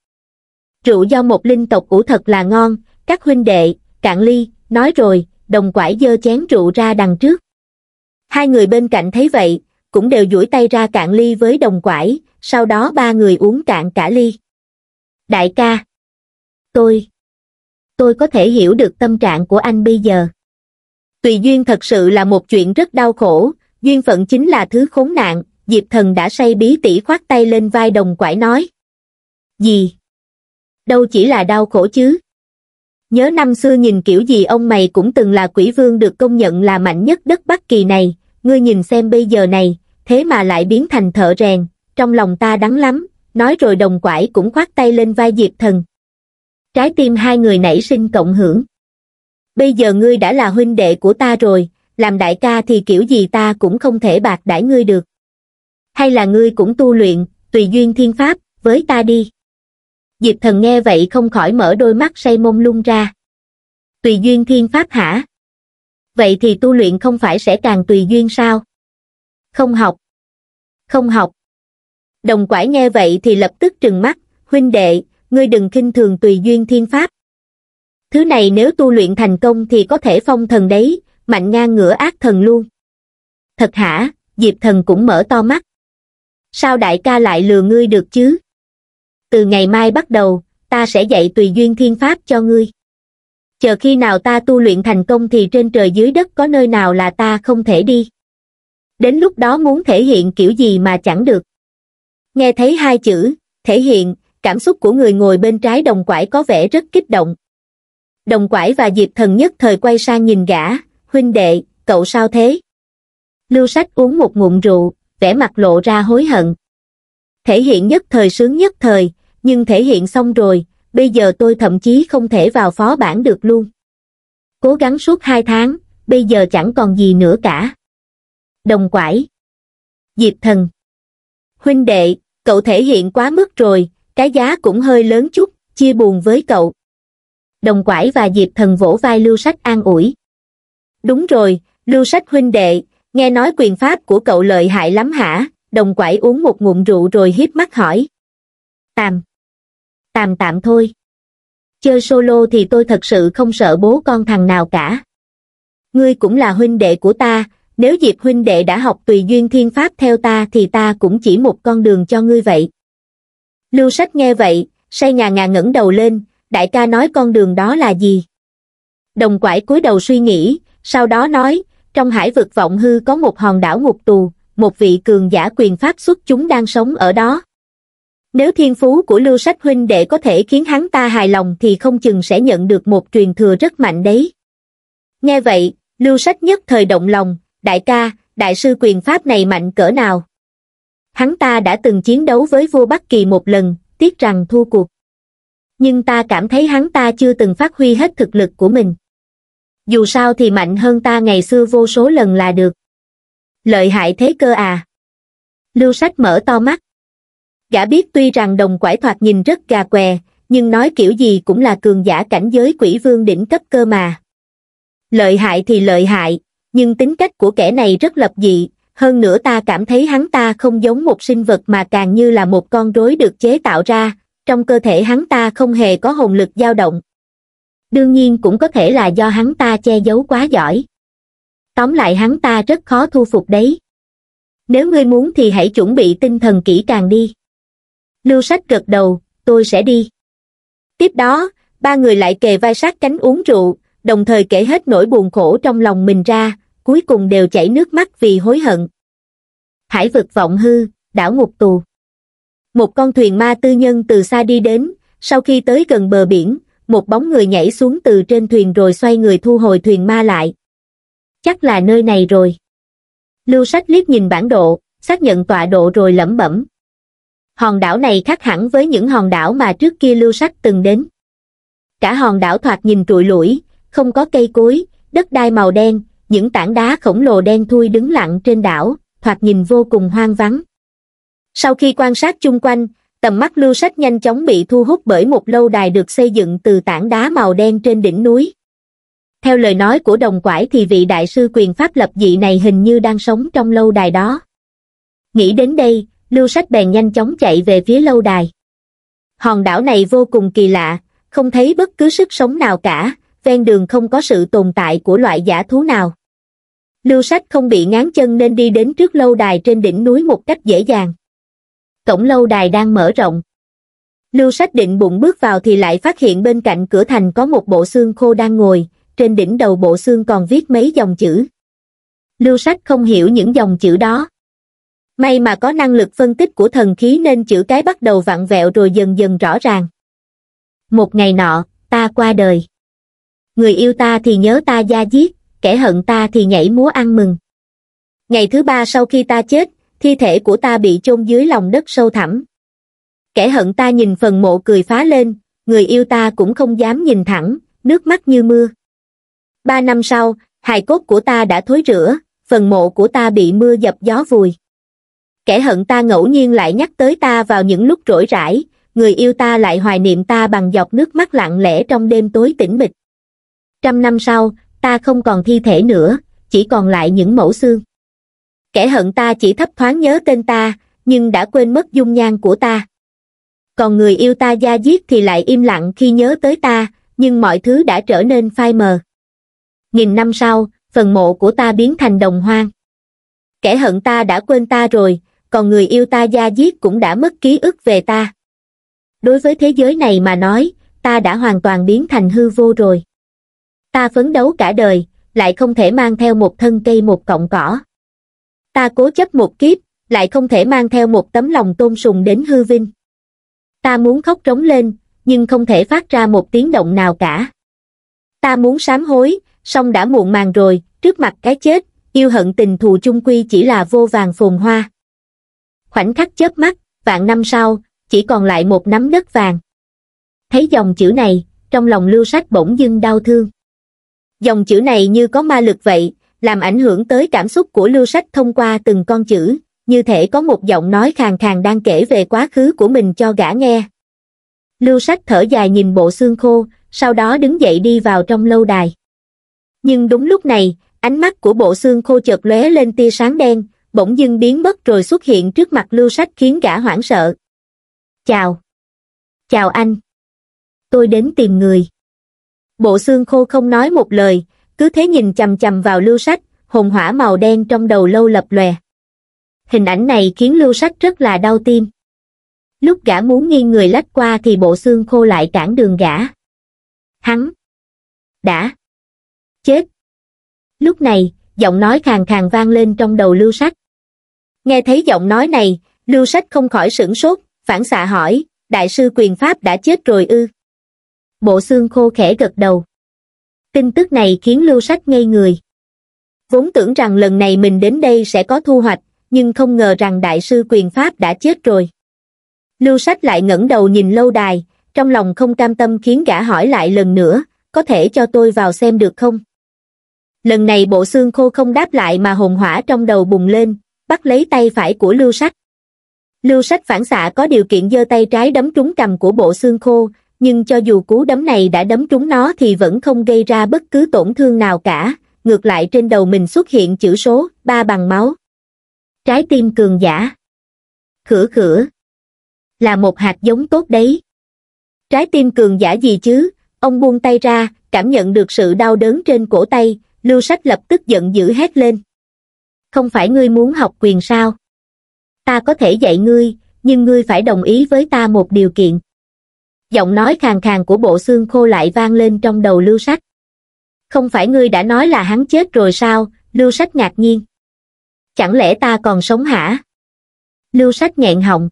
Rượu do một linh tộc cũ thật là ngon, các huynh đệ, cạn ly, nói rồi, đồng quải dơ chén rượu ra đằng trước. Hai người bên cạnh thấy vậy, cũng đều duỗi tay ra cạn ly với đồng quải, sau đó ba người uống cạn cả ly. Đại ca, tôi, tôi có thể hiểu được tâm trạng của anh bây giờ. Tùy duyên thật sự là một chuyện rất đau khổ, duyên phận chính là thứ khốn nạn, Diệp Thần đã say bí tỉ khoát tay lên vai đồng quải nói. Gì? Đâu chỉ là đau khổ chứ? Nhớ năm xưa nhìn kiểu gì ông mày cũng từng là quỷ vương được công nhận là mạnh nhất đất Bắc kỳ này, ngươi nhìn xem bây giờ này, thế mà lại biến thành thợ rèn, trong lòng ta đắng lắm, nói rồi đồng quải cũng khoát tay lên vai Diệp Thần. Trái tim hai người nảy sinh cộng hưởng. Bây giờ ngươi đã là huynh đệ của ta rồi, làm đại ca thì kiểu gì ta cũng không thể bạc đãi ngươi được. Hay là ngươi cũng tu luyện, tùy duyên thiên pháp, với ta đi. Diệp thần nghe vậy không khỏi mở đôi mắt say mông lung ra. Tùy duyên thiên pháp hả? vậy thì tu luyện không phải sẽ càng tùy duyên sao? Không học. Không học. Đồng quải nghe vậy thì lập tức trừng mắt, huynh đệ, ngươi đừng khinh thường tùy duyên thiên pháp. Thứ này nếu tu luyện thành công thì có thể phong thần đấy, mạnh ngang ngửa ác thần luôn. Thật hả, Diệp thần cũng mở to mắt. Sao đại ca lại lừa ngươi được chứ? Từ ngày mai bắt đầu, ta sẽ dạy tùy duyên thiên pháp cho ngươi chờ khi nào ta tu luyện thành công thì trên trời dưới đất có nơi nào là ta không thể đi đến lúc đó muốn thể hiện kiểu gì mà chẳng được nghe thấy hai chữ thể hiện cảm xúc của người ngồi bên trái đồng quải có vẻ rất kích động đồng quải và diệp thần nhất thời quay sang nhìn gã huynh đệ cậu sao thế lưu sách uống một ngụm rượu vẻ mặt lộ ra hối hận thể hiện nhất thời sướng nhất thời nhưng thể hiện xong rồi bây giờ tôi thậm chí không thể vào phó bản được luôn. Cố gắng suốt hai tháng, bây giờ chẳng còn gì nữa cả. Đồng quải. Diệp thần. Huynh đệ, cậu thể hiện quá mức rồi, cái giá cũng hơi lớn chút, chia buồn với cậu. Đồng quải và Diệp thần vỗ vai lưu sách an ủi. Đúng rồi, lưu sách huynh đệ, nghe nói quyền pháp của cậu lợi hại lắm hả? Đồng quải uống một ngụm rượu rồi hiếp mắt hỏi. Tàm tạm tạm thôi. Chơi solo thì tôi thật sự không sợ bố con thằng nào cả. Ngươi cũng là huynh đệ của ta, nếu dịp huynh đệ đã học tùy duyên thiên pháp theo ta thì ta cũng chỉ một con đường cho ngươi vậy. Lưu sách nghe vậy, say ngà ngà ngẩng đầu lên, đại ca nói con đường đó là gì? Đồng quải cúi đầu suy nghĩ, sau đó nói, trong hải vực vọng hư có một hòn đảo ngục tù, một vị cường giả quyền pháp xuất chúng đang sống ở đó. Nếu thiên phú của lưu sách huynh để có thể khiến hắn ta hài lòng thì không chừng sẽ nhận được một truyền thừa rất mạnh đấy. Nghe vậy, lưu sách nhất thời động lòng, đại ca, đại sư quyền pháp này mạnh cỡ nào? Hắn ta đã từng chiến đấu với vua Bắc Kỳ một lần, tiếc rằng thua cuộc. Nhưng ta cảm thấy hắn ta chưa từng phát huy hết thực lực của mình. Dù sao thì mạnh hơn ta ngày xưa vô số lần là được. Lợi hại thế cơ à? Lưu sách mở to mắt, Gã biết tuy rằng đồng quải thoạt nhìn rất gà què, nhưng nói kiểu gì cũng là cường giả cảnh giới quỷ vương đỉnh cấp cơ mà. Lợi hại thì lợi hại, nhưng tính cách của kẻ này rất lập dị, hơn nữa ta cảm thấy hắn ta không giống một sinh vật mà càng như là một con rối được chế tạo ra, trong cơ thể hắn ta không hề có hồn lực dao động. Đương nhiên cũng có thể là do hắn ta che giấu quá giỏi. Tóm lại hắn ta rất khó thu phục đấy. Nếu ngươi muốn thì hãy chuẩn bị tinh thần kỹ càng đi lưu sách gật đầu tôi sẽ đi tiếp đó ba người lại kề vai sát cánh uống rượu đồng thời kể hết nỗi buồn khổ trong lòng mình ra cuối cùng đều chảy nước mắt vì hối hận hải vực vọng hư đảo ngục tù một con thuyền ma tư nhân từ xa đi đến sau khi tới gần bờ biển một bóng người nhảy xuống từ trên thuyền rồi xoay người thu hồi thuyền ma lại chắc là nơi này rồi lưu sách liếc nhìn bản đồ, xác nhận tọa độ rồi lẩm bẩm hòn đảo này khác hẳn với những hòn đảo mà trước kia lưu sách từng đến cả hòn đảo thoạt nhìn trụi lủi không có cây cối đất đai màu đen những tảng đá khổng lồ đen thui đứng lặng trên đảo thoạt nhìn vô cùng hoang vắng sau khi quan sát chung quanh tầm mắt lưu sách nhanh chóng bị thu hút bởi một lâu đài được xây dựng từ tảng đá màu đen trên đỉnh núi theo lời nói của đồng quải thì vị đại sư quyền pháp lập dị này hình như đang sống trong lâu đài đó nghĩ đến đây lưu sách bèn nhanh chóng chạy về phía lâu đài hòn đảo này vô cùng kỳ lạ không thấy bất cứ sức sống nào cả ven đường không có sự tồn tại của loại giả thú nào lưu sách không bị ngán chân nên đi đến trước lâu đài trên đỉnh núi một cách dễ dàng cổng lâu đài đang mở rộng lưu sách định bụng bước vào thì lại phát hiện bên cạnh cửa thành có một bộ xương khô đang ngồi trên đỉnh đầu bộ xương còn viết mấy dòng chữ lưu sách không hiểu những dòng chữ đó may mà có năng lực phân tích của thần khí nên chữ cái bắt đầu vặn vẹo rồi dần dần rõ ràng một ngày nọ ta qua đời người yêu ta thì nhớ ta da giết, kẻ hận ta thì nhảy múa ăn mừng ngày thứ ba sau khi ta chết thi thể của ta bị chôn dưới lòng đất sâu thẳm kẻ hận ta nhìn phần mộ cười phá lên người yêu ta cũng không dám nhìn thẳng nước mắt như mưa ba năm sau hài cốt của ta đã thối rửa, phần mộ của ta bị mưa dập gió vùi kẻ hận ta ngẫu nhiên lại nhắc tới ta vào những lúc rỗi rãi, người yêu ta lại hoài niệm ta bằng giọt nước mắt lặng lẽ trong đêm tối tĩnh mịch. Trăm năm sau, ta không còn thi thể nữa, chỉ còn lại những mẫu xương. Kẻ hận ta chỉ thấp thoáng nhớ tên ta, nhưng đã quên mất dung nhan của ta. Còn người yêu ta da diết thì lại im lặng khi nhớ tới ta, nhưng mọi thứ đã trở nên phai mờ. Nghìn năm sau, phần mộ của ta biến thành đồng hoang. Kẻ hận ta đã quên ta rồi, còn người yêu ta da giết cũng đã mất ký ức về ta đối với thế giới này mà nói ta đã hoàn toàn biến thành hư vô rồi ta phấn đấu cả đời lại không thể mang theo một thân cây một cọng cỏ ta cố chấp một kiếp lại không thể mang theo một tấm lòng tôn sùng đến hư vinh ta muốn khóc trống lên nhưng không thể phát ra một tiếng động nào cả ta muốn sám hối song đã muộn màng rồi trước mặt cái chết yêu hận tình thù chung quy chỉ là vô vàng phồn hoa khoảnh khắc chớp mắt vạn năm sau chỉ còn lại một nắm đất vàng thấy dòng chữ này trong lòng lưu sách bỗng dưng đau thương dòng chữ này như có ma lực vậy làm ảnh hưởng tới cảm xúc của lưu sách thông qua từng con chữ như thể có một giọng nói khàn khàn đang kể về quá khứ của mình cho gã nghe lưu sách thở dài nhìn bộ xương khô sau đó đứng dậy đi vào trong lâu đài nhưng đúng lúc này ánh mắt của bộ xương khô chợt lóe lên tia sáng đen bỗng dưng biến mất rồi xuất hiện trước mặt lưu sách khiến gã hoảng sợ. Chào! Chào anh! Tôi đến tìm người. Bộ xương khô không nói một lời, cứ thế nhìn chầm chầm vào lưu sách, hồn hỏa màu đen trong đầu lâu lập lòe. Hình ảnh này khiến lưu sách rất là đau tim. Lúc gã muốn nghiêng người lách qua thì bộ xương khô lại cản đường gã. Hắn! Đã! Chết! Lúc này, giọng nói khàn khàn vang lên trong đầu lưu sách. Nghe thấy giọng nói này, lưu sách không khỏi sửng sốt, phản xạ hỏi, đại sư quyền pháp đã chết rồi ư. Bộ xương khô khẽ gật đầu. Tin tức này khiến lưu sách ngây người. Vốn tưởng rằng lần này mình đến đây sẽ có thu hoạch, nhưng không ngờ rằng đại sư quyền pháp đã chết rồi. Lưu sách lại ngẩng đầu nhìn lâu đài, trong lòng không cam tâm khiến gã hỏi lại lần nữa, có thể cho tôi vào xem được không? Lần này bộ xương khô không đáp lại mà hồn hỏa trong đầu bùng lên, bắt lấy tay phải của lưu sách lưu sách phản xạ có điều kiện giơ tay trái đấm trúng cầm của bộ xương khô nhưng cho dù cú đấm này đã đấm trúng nó thì vẫn không gây ra bất cứ tổn thương nào cả ngược lại trên đầu mình xuất hiện chữ số ba bằng máu trái tim cường giả khửa khửa là một hạt giống tốt đấy trái tim cường giả gì chứ ông buông tay ra cảm nhận được sự đau đớn trên cổ tay lưu sách lập tức giận dữ hét lên không phải ngươi muốn học quyền sao? Ta có thể dạy ngươi, nhưng ngươi phải đồng ý với ta một điều kiện. Giọng nói khàn khàn của bộ xương khô lại vang lên trong đầu lưu sách. Không phải ngươi đã nói là hắn chết rồi sao, lưu sách ngạc nhiên. Chẳng lẽ ta còn sống hả? Lưu sách nghẹn họng.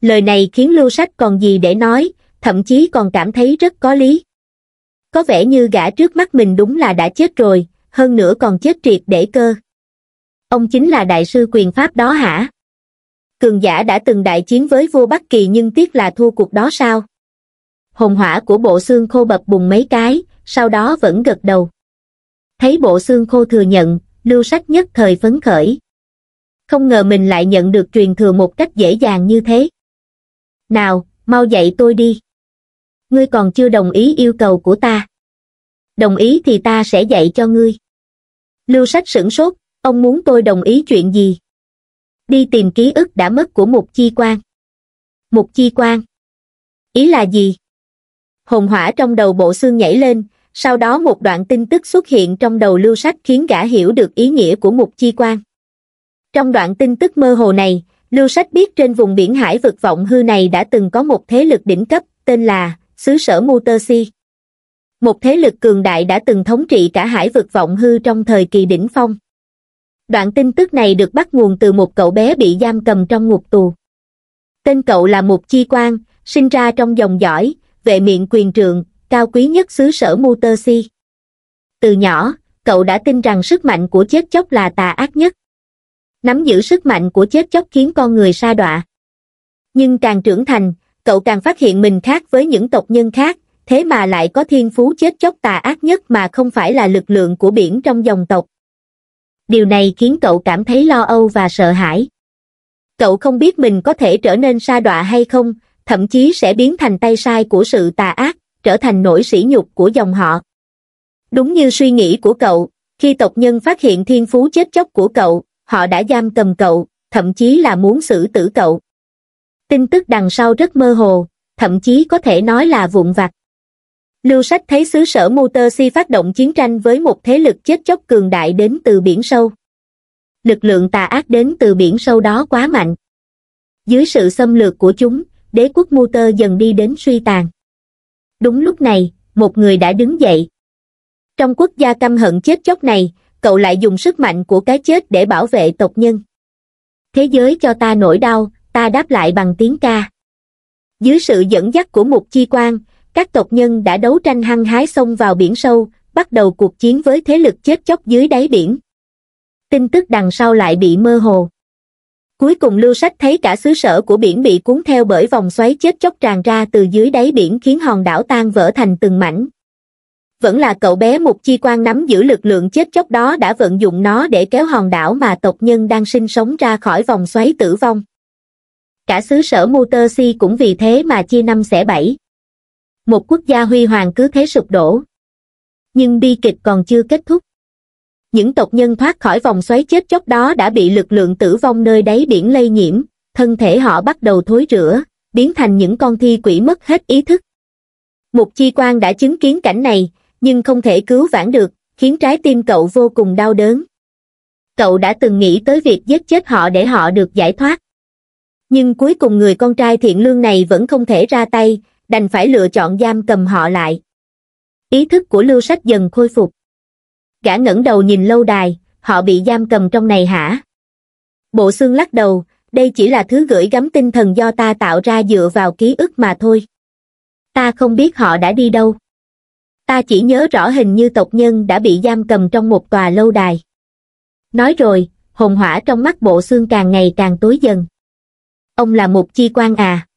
Lời này khiến lưu sách còn gì để nói, thậm chí còn cảm thấy rất có lý. Có vẻ như gã trước mắt mình đúng là đã chết rồi, hơn nữa còn chết triệt để cơ ông chính là đại sư quyền pháp đó hả? Cường giả đã từng đại chiến với vua Bắc Kỳ nhưng tiếc là thua cuộc đó sao? Hồn hỏa của bộ xương khô bập bùng mấy cái, sau đó vẫn gật đầu. Thấy bộ xương khô thừa nhận, lưu sách nhất thời phấn khởi. Không ngờ mình lại nhận được truyền thừa một cách dễ dàng như thế. Nào, mau dạy tôi đi. Ngươi còn chưa đồng ý yêu cầu của ta. Đồng ý thì ta sẽ dạy cho ngươi. Lưu sách sửng sốt ông muốn tôi đồng ý chuyện gì đi tìm ký ức đã mất của một chi quan một chi quan ý là gì hồn hỏa trong đầu bộ xương nhảy lên sau đó một đoạn tin tức xuất hiện trong đầu lưu sách khiến gã hiểu được ý nghĩa của một chi quan trong đoạn tin tức mơ hồ này lưu sách biết trên vùng biển hải vực vọng hư này đã từng có một thế lực đỉnh cấp tên là xứ sở mutersi một thế lực cường đại đã từng thống trị cả hải vực vọng hư trong thời kỳ đỉnh phong đoạn tin tức này được bắt nguồn từ một cậu bé bị giam cầm trong ngục tù tên cậu là một chi quan sinh ra trong dòng dõi vệ miệng quyền trượng cao quý nhất xứ sở mutersi từ nhỏ cậu đã tin rằng sức mạnh của chết chóc là tà ác nhất nắm giữ sức mạnh của chết chóc khiến con người sa đọa nhưng càng trưởng thành cậu càng phát hiện mình khác với những tộc nhân khác thế mà lại có thiên phú chết chóc tà ác nhất mà không phải là lực lượng của biển trong dòng tộc điều này khiến cậu cảm thấy lo âu và sợ hãi. Cậu không biết mình có thể trở nên sa đọa hay không, thậm chí sẽ biến thành tay sai của sự tà ác, trở thành nỗi sỉ nhục của dòng họ. Đúng như suy nghĩ của cậu, khi tộc nhân phát hiện thiên phú chết chóc của cậu, họ đã giam cầm cậu, thậm chí là muốn xử tử cậu. Tin tức đằng sau rất mơ hồ, thậm chí có thể nói là vụn vặt, lưu sách thấy xứ sở Motorsi phát động chiến tranh với một thế lực chết chóc cường đại đến từ biển sâu. Lực lượng tà ác đến từ biển sâu đó quá mạnh. Dưới sự xâm lược của chúng, đế quốc Motor dần đi đến suy tàn. Đúng lúc này, một người đã đứng dậy. Trong quốc gia căm hận chết chóc này, cậu lại dùng sức mạnh của cái chết để bảo vệ tộc nhân. Thế giới cho ta nỗi đau, ta đáp lại bằng tiếng ca. Dưới sự dẫn dắt của một chi quan, các tộc nhân đã đấu tranh hăng hái xông vào biển sâu, bắt đầu cuộc chiến với thế lực chết chóc dưới đáy biển. Tin tức đằng sau lại bị mơ hồ. Cuối cùng lưu sách thấy cả xứ sở của biển bị cuốn theo bởi vòng xoáy chết chóc tràn ra từ dưới đáy biển khiến hòn đảo tan vỡ thành từng mảnh. Vẫn là cậu bé Mục Chi quan nắm giữ lực lượng chết chóc đó đã vận dụng nó để kéo hòn đảo mà tộc nhân đang sinh sống ra khỏi vòng xoáy tử vong. Cả xứ sở Motor Mutersi cũng vì thế mà chia năm xẻ bảy một quốc gia huy hoàng cứ thế sụp đổ nhưng bi kịch còn chưa kết thúc những tộc nhân thoát khỏi vòng xoáy chết chóc đó đã bị lực lượng tử vong nơi đáy biển lây nhiễm thân thể họ bắt đầu thối rữa biến thành những con thi quỷ mất hết ý thức mục chi quan đã chứng kiến cảnh này nhưng không thể cứu vãn được khiến trái tim cậu vô cùng đau đớn cậu đã từng nghĩ tới việc giết chết họ để họ được giải thoát nhưng cuối cùng người con trai thiện lương này vẫn không thể ra tay đành phải lựa chọn giam cầm họ lại. Ý thức của lưu sách dần khôi phục. Gã ngẩng đầu nhìn lâu đài, họ bị giam cầm trong này hả? Bộ xương lắc đầu, đây chỉ là thứ gửi gắm tinh thần do ta tạo ra dựa vào ký ức mà thôi. Ta không biết họ đã đi đâu. Ta chỉ nhớ rõ hình như tộc nhân đã bị giam cầm trong một tòa lâu đài. Nói rồi, hồn hỏa trong mắt bộ xương càng ngày càng tối dần. Ông là một chi quan à?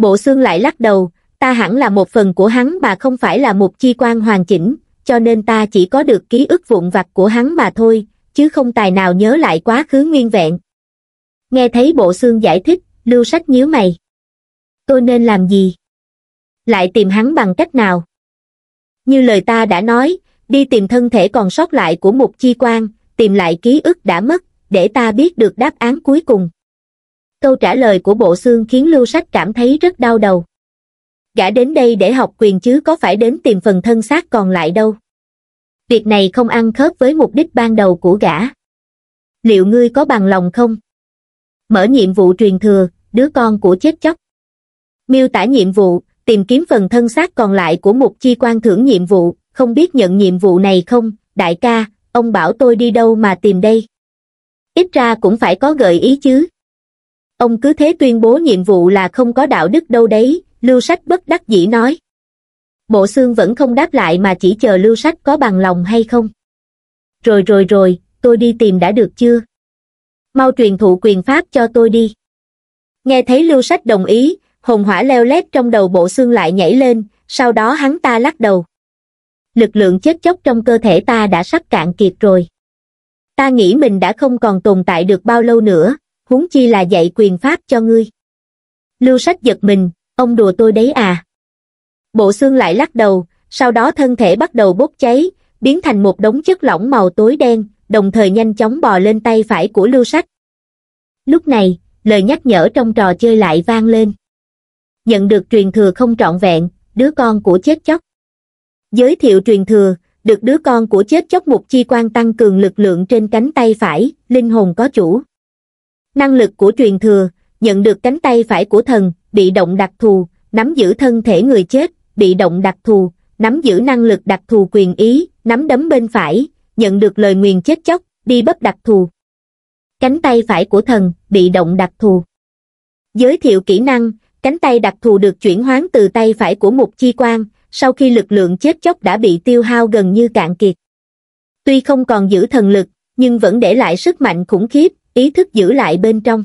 Bộ xương lại lắc đầu, ta hẳn là một phần của hắn mà không phải là một chi quan hoàn chỉnh, cho nên ta chỉ có được ký ức vụn vặt của hắn mà thôi, chứ không tài nào nhớ lại quá khứ nguyên vẹn. Nghe thấy bộ xương giải thích, lưu sách nhíu mày. Tôi nên làm gì? Lại tìm hắn bằng cách nào? Như lời ta đã nói, đi tìm thân thể còn sót lại của một chi quan, tìm lại ký ức đã mất, để ta biết được đáp án cuối cùng câu trả lời của bộ xương khiến lưu sách cảm thấy rất đau đầu. Gã đến đây để học quyền chứ có phải đến tìm phần thân xác còn lại đâu. Việc này không ăn khớp với mục đích ban đầu của gã. Liệu ngươi có bằng lòng không? Mở nhiệm vụ truyền thừa, đứa con của chết chóc. Miêu tả nhiệm vụ, tìm kiếm phần thân xác còn lại của mục chi quan thưởng nhiệm vụ, không biết nhận nhiệm vụ này không, đại ca, ông bảo tôi đi đâu mà tìm đây. Ít ra cũng phải có gợi ý chứ ông cứ thế tuyên bố nhiệm vụ là không có đạo đức đâu đấy, lưu sách bất đắc dĩ nói. Bộ xương vẫn không đáp lại mà chỉ chờ lưu sách có bằng lòng hay không. Rồi rồi rồi, tôi đi tìm đã được chưa? Mau truyền thụ quyền pháp cho tôi đi. Nghe thấy lưu sách đồng ý, hồn hỏa leo lét trong đầu bộ xương lại nhảy lên, sau đó hắn ta lắc đầu. Lực lượng chết chóc trong cơ thể ta đã sắp cạn kiệt rồi. Ta nghĩ mình đã không còn tồn tại được bao lâu nữa, huống chi là dạy quyền pháp cho ngươi. Lưu sách giật mình, ông đùa tôi đấy à. Bộ xương lại lắc đầu, sau đó thân thể bắt đầu bốc cháy, biến thành một đống chất lỏng màu tối đen, đồng thời nhanh chóng bò lên tay phải của lưu sách. Lúc này, lời nhắc nhở trong trò chơi lại vang lên. Nhận được truyền thừa không trọn vẹn, đứa con của chết chóc. Giới thiệu truyền thừa, được đứa con của chết chóc một chi quan tăng cường lực lượng trên cánh tay phải, linh hồn có chủ năng lực của truyền thừa, nhận được cánh tay phải của thần, bị động đặc thù, nắm giữ thân thể người chết, bị động đặc thù, nắm giữ năng lực đặc thù quyền ý, nắm đấm bên phải, nhận được lời nguyền chết chóc, đi bấp đặc thù. Cánh tay phải của thần, bị động đặc thù. Giới thiệu kỹ năng, cánh tay đặc thù được chuyển hóa từ tay phải của một chi quan, sau khi lực lượng chết chóc đã bị tiêu hao gần như cạn kiệt. Tuy không còn giữ thần lực, nhưng vẫn để lại sức mạnh khủng khiếp, ý thức giữ lại bên trong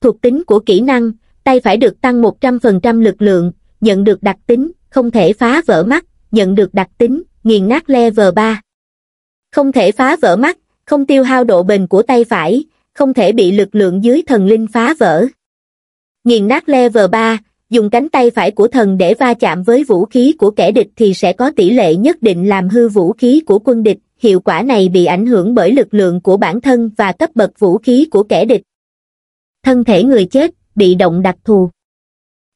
thuộc tính của kỹ năng tay phải được tăng 100% lực lượng nhận được đặc tính không thể phá vỡ mắt nhận được đặc tính nghiền nát level 3. không thể phá vỡ mắt không tiêu hao độ bền của tay phải không thể bị lực lượng dưới thần linh phá vỡ nghiền nát level 3, dùng cánh tay phải của thần để va chạm với vũ khí của kẻ địch thì sẽ có tỷ lệ nhất định làm hư vũ khí của quân địch hiệu quả này bị ảnh hưởng bởi lực lượng của bản thân và cấp bậc vũ khí của kẻ địch. Thân thể người chết, bị động đặc thù.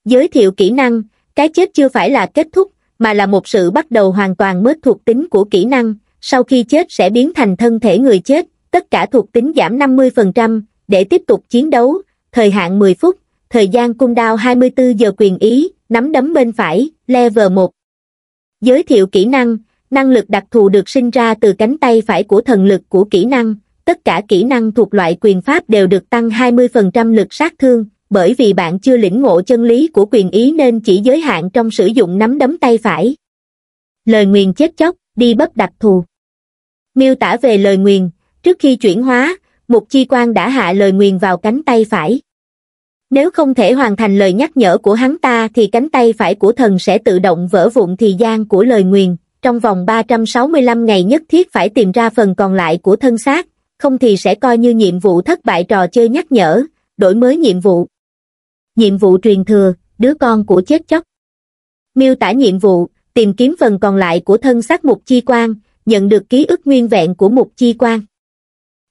Giới thiệu kỹ năng, cái chết chưa phải là kết thúc, mà là một sự bắt đầu hoàn toàn mới thuộc tính của kỹ năng, sau khi chết sẽ biến thành thân thể người chết, tất cả thuộc tính giảm 50%, để tiếp tục chiến đấu, thời hạn 10 phút, thời gian cung đao 24 giờ quyền ý, nắm đấm bên phải, level 1. Giới thiệu kỹ năng, năng lực đặc thù được sinh ra từ cánh tay phải của thần lực của kỹ năng tất cả kỹ năng thuộc loại quyền pháp đều được tăng 20% lực sát thương bởi vì bạn chưa lĩnh ngộ chân lý của quyền ý nên chỉ giới hạn trong sử dụng nắm đấm tay phải lời nguyền chết chóc đi bất đặc thù miêu tả về lời nguyền trước khi chuyển hóa một chi quan đã hạ lời nguyền vào cánh tay phải nếu không thể hoàn thành lời nhắc nhở của hắn ta thì cánh tay phải của thần sẽ tự động vỡ vụn thì gian của lời nguyền trong vòng 365 ngày nhất thiết phải tìm ra phần còn lại của thân xác, không thì sẽ coi như nhiệm vụ thất bại trò chơi nhắc nhở, đổi mới nhiệm vụ. Nhiệm vụ truyền thừa, đứa con của chết chóc. Miêu tả nhiệm vụ, tìm kiếm phần còn lại của thân xác mục chi quan, nhận được ký ức nguyên vẹn của mục chi quan.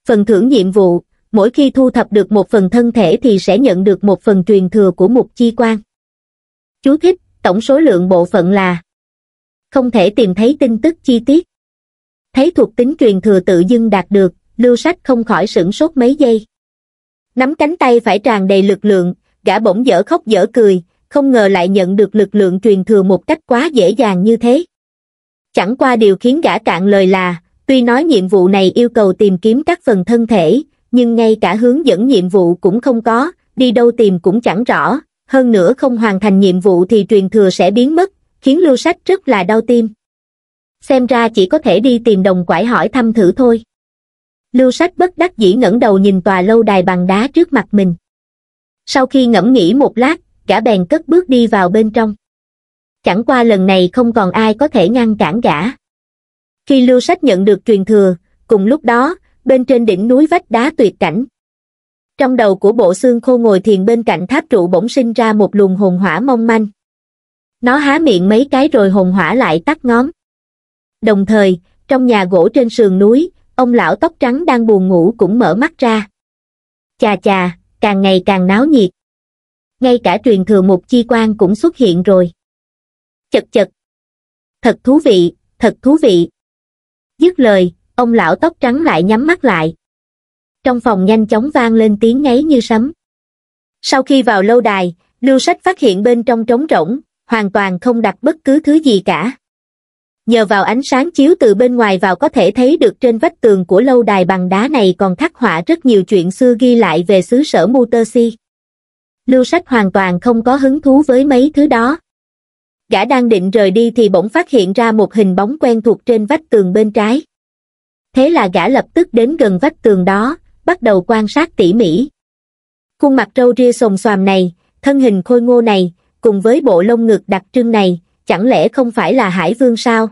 Phần thưởng nhiệm vụ, mỗi khi thu thập được một phần thân thể thì sẽ nhận được một phần truyền thừa của mục chi quan. Chú thích, tổng số lượng bộ phận là không thể tìm thấy tin tức chi tiết. Thấy thuộc tính truyền thừa tự dưng đạt được, lưu sách không khỏi sửng sốt mấy giây. Nắm cánh tay phải tràn đầy lực lượng, gã bỗng dở khóc dở cười, không ngờ lại nhận được lực lượng truyền thừa một cách quá dễ dàng như thế. Chẳng qua điều khiến gã cạn lời là, tuy nói nhiệm vụ này yêu cầu tìm kiếm các phần thân thể, nhưng ngay cả hướng dẫn nhiệm vụ cũng không có, đi đâu tìm cũng chẳng rõ, hơn nữa không hoàn thành nhiệm vụ thì truyền thừa sẽ biến mất, khiến lưu sách rất là đau tim xem ra chỉ có thể đi tìm đồng quải hỏi thăm thử thôi lưu sách bất đắc dĩ ngẩng đầu nhìn tòa lâu đài bằng đá trước mặt mình sau khi ngẫm nghĩ một lát gã bèn cất bước đi vào bên trong chẳng qua lần này không còn ai có thể ngăn cản gã khi lưu sách nhận được truyền thừa cùng lúc đó bên trên đỉnh núi vách đá tuyệt cảnh trong đầu của bộ xương khô ngồi thiền bên cạnh tháp trụ bỗng sinh ra một luồng hồn hỏa mong manh nó há miệng mấy cái rồi hồn hỏa lại tắt ngóm. Đồng thời, trong nhà gỗ trên sườn núi, ông lão tóc trắng đang buồn ngủ cũng mở mắt ra. Chà chà, càng ngày càng náo nhiệt. Ngay cả truyền thừa một chi quan cũng xuất hiện rồi. Chật chật. Thật thú vị, thật thú vị. Dứt lời, ông lão tóc trắng lại nhắm mắt lại. Trong phòng nhanh chóng vang lên tiếng ngáy như sấm. Sau khi vào lâu đài, Lưu Sách phát hiện bên trong trống rỗng, hoàn toàn không đặt bất cứ thứ gì cả. Nhờ vào ánh sáng chiếu từ bên ngoài vào có thể thấy được trên vách tường của lâu đài bằng đá này còn khắc họa rất nhiều chuyện xưa ghi lại về xứ sở Mutersi. Lưu sách hoàn toàn không có hứng thú với mấy thứ đó. Gã đang định rời đi thì bỗng phát hiện ra một hình bóng quen thuộc trên vách tường bên trái. Thế là gã lập tức đến gần vách tường đó, bắt đầu quan sát tỉ mỉ. Khuôn mặt râu ria sồng xoàm này, thân hình khôi ngô này, cùng với bộ lông ngực đặc trưng này, chẳng lẽ không phải là Hải Vương sao?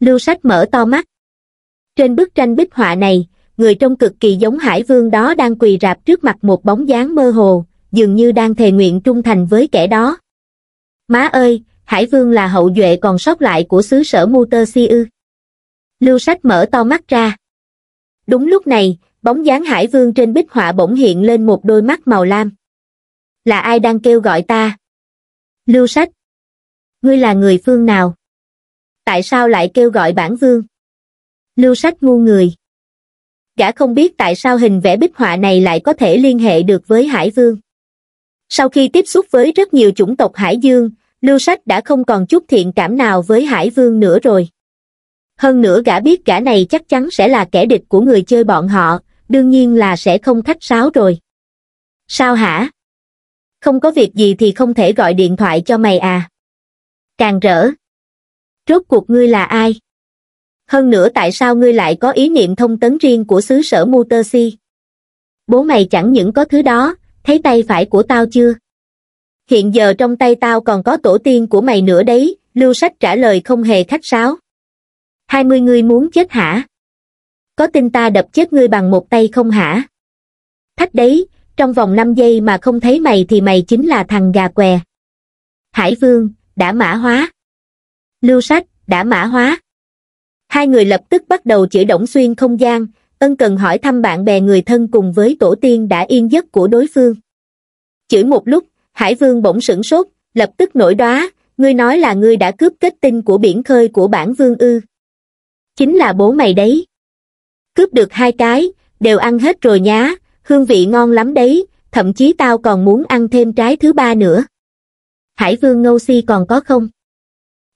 Lưu Sách mở to mắt. Trên bức tranh bích họa này, người trông cực kỳ giống Hải Vương đó đang quỳ rạp trước mặt một bóng dáng mơ hồ, dường như đang thề nguyện trung thành với kẻ đó. Má ơi, Hải Vương là hậu duệ còn sót lại của xứ sở Muter Si ư. Lưu Sách mở to mắt ra. Đúng lúc này, bóng dáng Hải Vương trên bích họa bỗng hiện lên một đôi mắt màu lam. Là ai đang kêu gọi ta? Lưu Sách. Ngươi là người phương nào? Tại sao lại kêu gọi bản vương? Lưu Sách ngu người. Gã không biết tại sao hình vẽ bích họa này lại có thể liên hệ được với Hải Vương. Sau khi tiếp xúc với rất nhiều chủng tộc Hải Dương, Lưu Sách đã không còn chút thiện cảm nào với Hải Vương nữa rồi. Hơn nữa gã biết gã này chắc chắn sẽ là kẻ địch của người chơi bọn họ, đương nhiên là sẽ không khách sáo rồi. Sao hả? không có việc gì thì không thể gọi điện thoại cho mày à. Càng rỡ. Rốt cuộc ngươi là ai? Hơn nữa tại sao ngươi lại có ý niệm thông tấn riêng của xứ sở Mutersi? Bố mày chẳng những có thứ đó, thấy tay phải của tao chưa? Hiện giờ trong tay tao còn có tổ tiên của mày nữa đấy, lưu sách trả lời không hề khách sáo. Hai mươi ngươi muốn chết hả? Có tin ta đập chết ngươi bằng một tay không hả? Thách đấy, trong vòng năm giây mà không thấy mày thì mày chính là thằng gà què hải vương đã mã hóa lưu sách đã mã hóa hai người lập tức bắt đầu chỉ động xuyên không gian ân cần hỏi thăm bạn bè người thân cùng với tổ tiên đã yên giấc của đối phương chửi một lúc hải vương bỗng sửng sốt lập tức nổi đoá ngươi nói là ngươi đã cướp kết tinh của biển khơi của bản vương ư chính là bố mày đấy cướp được hai cái đều ăn hết rồi nhá hương vị ngon lắm đấy, thậm chí tao còn muốn ăn thêm trái thứ ba nữa. Hải vương ngâu si còn có không?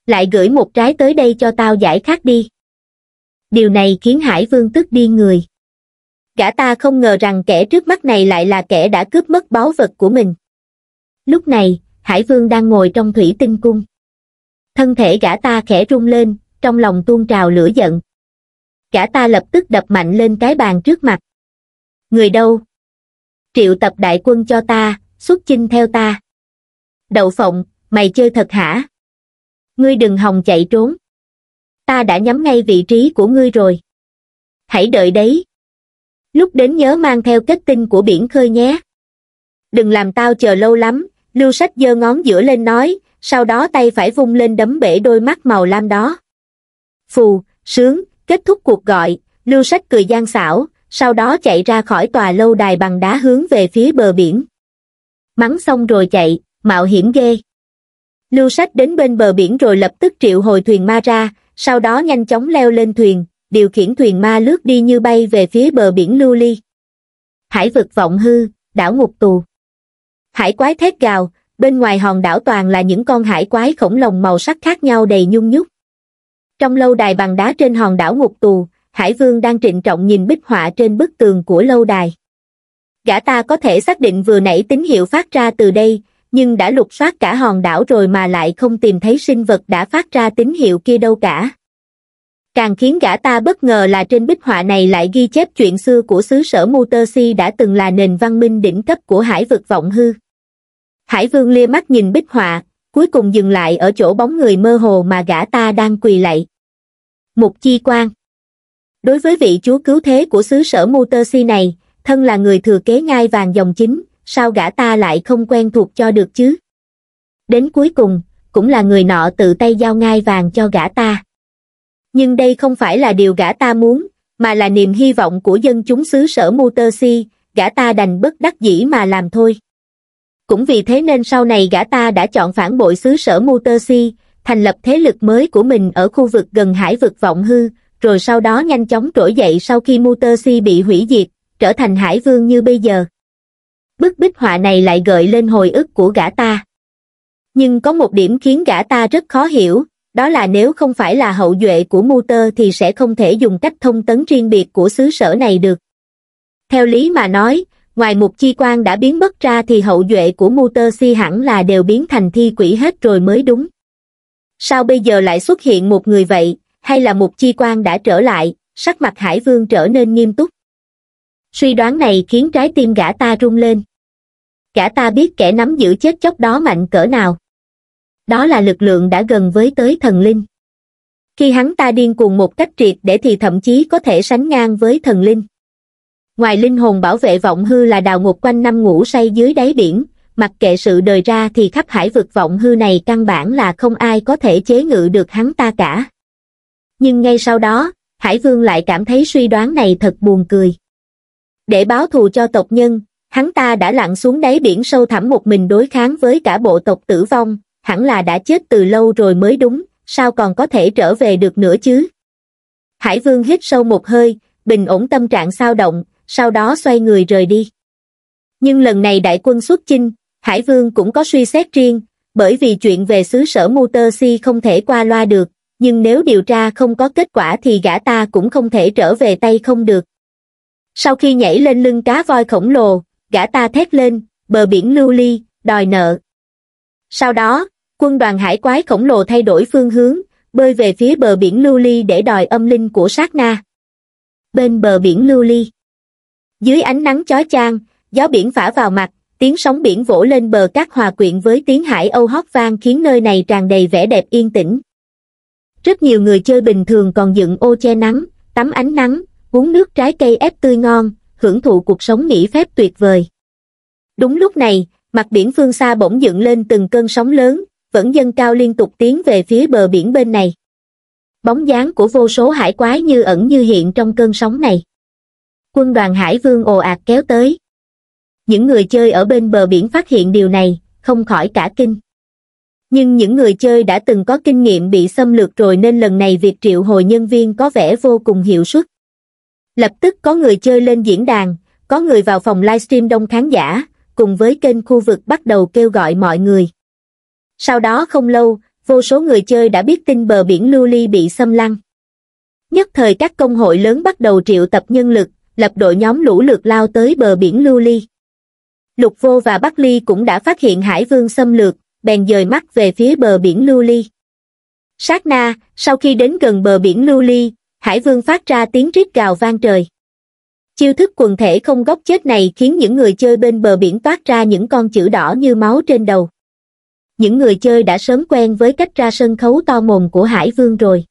Lại gửi một trái tới đây cho tao giải khát đi. Điều này khiến Hải vương tức đi người. Gã ta không ngờ rằng kẻ trước mắt này lại là kẻ đã cướp mất báu vật của mình. Lúc này, Hải vương đang ngồi trong thủy tinh cung. Thân thể gã ta khẽ rung lên, trong lòng tuôn trào lửa giận. Gã ta lập tức đập mạnh lên cái bàn trước mặt người đâu triệu tập đại quân cho ta xuất chinh theo ta đậu phộng mày chơi thật hả ngươi đừng hòng chạy trốn ta đã nhắm ngay vị trí của ngươi rồi hãy đợi đấy lúc đến nhớ mang theo kết tinh của biển khơi nhé đừng làm tao chờ lâu lắm lưu sách giơ ngón giữa lên nói sau đó tay phải vung lên đấm bể đôi mắt màu lam đó phù sướng kết thúc cuộc gọi lưu sách cười gian xảo sau đó chạy ra khỏi tòa lâu đài bằng đá hướng về phía bờ biển. Mắng xong rồi chạy, mạo hiểm ghê. Lưu sách đến bên bờ biển rồi lập tức triệu hồi thuyền ma ra, sau đó nhanh chóng leo lên thuyền, điều khiển thuyền ma lướt đi như bay về phía bờ biển lưu ly. Hải vực vọng hư, đảo ngục tù. Hải quái thét gào, bên ngoài hòn đảo toàn là những con hải quái khổng lồ màu sắc khác nhau đầy nhung nhúc. Trong lâu đài bằng đá trên hòn đảo ngục tù, Hải Vương đang trịnh trọng nhìn bích họa trên bức tường của lâu đài. Gã ta có thể xác định vừa nãy tín hiệu phát ra từ đây, nhưng đã lục soát cả hòn đảo rồi mà lại không tìm thấy sinh vật đã phát ra tín hiệu kia đâu cả. Càng khiến gã ta bất ngờ là trên bích họa này lại ghi chép chuyện xưa của xứ sở Mutersi đã từng là nền văn minh đỉnh cấp của hải vực vọng hư. Hải vương lia mắt nhìn bích họa, cuối cùng dừng lại ở chỗ bóng người mơ hồ mà gã ta đang quỳ lạy. Mục chi quan đối với vị chúa cứu thế của xứ sở Mutersi này, thân là người thừa kế ngai vàng dòng chính, sao gã ta lại không quen thuộc cho được chứ? Đến cuối cùng, cũng là người nọ tự tay giao ngai vàng cho gã ta. Nhưng đây không phải là điều gã ta muốn, mà là niềm hy vọng của dân chúng xứ sở Mutersi, gã ta đành bất đắc dĩ mà làm thôi. Cũng vì thế nên sau này gã ta đã chọn phản bội xứ sở Mutersi, thành lập thế lực mới của mình ở khu vực gần hải vực vọng hư, rồi sau đó nhanh chóng trỗi dậy sau khi Si bị hủy diệt, trở thành hải vương như bây giờ. Bức bích họa này lại gợi lên hồi ức của gã ta. Nhưng có một điểm khiến gã ta rất khó hiểu, đó là nếu không phải là hậu duệ của Muter thì sẽ không thể dùng cách thông tấn riêng biệt của xứ sở này được. Theo lý mà nói, ngoài một chi quan đã biến mất ra thì hậu duệ của Muter si hẳn là đều biến thành thi quỷ hết rồi mới đúng. Sao bây giờ lại xuất hiện một người vậy? hay là một chi quan đã trở lại, sắc mặt Hải Vương trở nên nghiêm túc. Suy đoán này khiến trái tim gã ta rung lên. Gã ta biết kẻ nắm giữ chết chóc đó mạnh cỡ nào. Đó là lực lượng đã gần với tới thần linh. Khi hắn ta điên cuồng một cách triệt để thì thậm chí có thể sánh ngang với thần linh. Ngoài linh hồn bảo vệ vọng hư là đào ngục quanh năm ngủ say dưới đáy biển, mặc kệ sự đời ra thì khắp hải vực vọng hư này căn bản là không ai có thể chế ngự được hắn ta cả nhưng ngay sau đó, Hải Vương lại cảm thấy suy đoán này thật buồn cười. Để báo thù cho tộc nhân, hắn ta đã lặn xuống đáy biển sâu thẳm một mình đối kháng với cả bộ tộc tử vong, hẳn là đã chết từ lâu rồi mới đúng, sao còn có thể trở về được nữa chứ? Hải Vương hít sâu một hơi, bình ổn tâm trạng sao động, sau đó xoay người rời đi. Nhưng lần này đại quân xuất chinh, Hải Vương cũng có suy xét riêng, bởi vì chuyện về xứ sở Motor Si không thể qua loa được, nhưng nếu điều tra không có kết quả thì gã ta cũng không thể trở về tay không được sau khi nhảy lên lưng cá voi khổng lồ gã ta thét lên bờ biển lưu ly đòi nợ sau đó quân đoàn hải quái khổng lồ thay đổi phương hướng bơi về phía bờ biển lưu ly để đòi âm linh của sát na bên bờ biển lưu ly dưới ánh nắng chói chang gió biển phả vào mặt tiếng sóng biển vỗ lên bờ cát hòa quyện với tiếng hải âu hót vang khiến nơi này tràn đầy vẻ đẹp yên tĩnh rất nhiều người chơi bình thường còn dựng ô che nắng, tắm ánh nắng, uống nước trái cây ép tươi ngon, hưởng thụ cuộc sống nghỉ phép tuyệt vời. Đúng lúc này, mặt biển phương xa bỗng dựng lên từng cơn sóng lớn, vẫn dâng cao liên tục tiến về phía bờ biển bên này. Bóng dáng của vô số hải quái như ẩn như hiện trong cơn sóng này. Quân đoàn hải vương ồ ạt kéo tới. Những người chơi ở bên bờ biển phát hiện điều này, không khỏi cả kinh nhưng những người chơi đã từng có kinh nghiệm bị xâm lược rồi nên lần này việc triệu hồi nhân viên có vẻ vô cùng hiệu suất lập tức có người chơi lên diễn đàn có người vào phòng livestream đông khán giả cùng với kênh khu vực bắt đầu kêu gọi mọi người sau đó không lâu vô số người chơi đã biết tin bờ biển lưu ly bị xâm lăng nhất thời các công hội lớn bắt đầu triệu tập nhân lực lập đội nhóm lũ lượt lao tới bờ biển lưu ly lục vô và bắc ly cũng đã phát hiện hải vương xâm lược bèn dời mắt về phía bờ biển lưu ly. Sát na, sau khi đến gần bờ biển lưu ly, Hải Vương phát ra tiếng rít gào vang trời. Chiêu thức quần thể không góc chết này khiến những người chơi bên bờ biển toát ra những con chữ đỏ như máu trên đầu. Những người chơi đã sớm quen với cách ra sân khấu to mồm của Hải Vương rồi.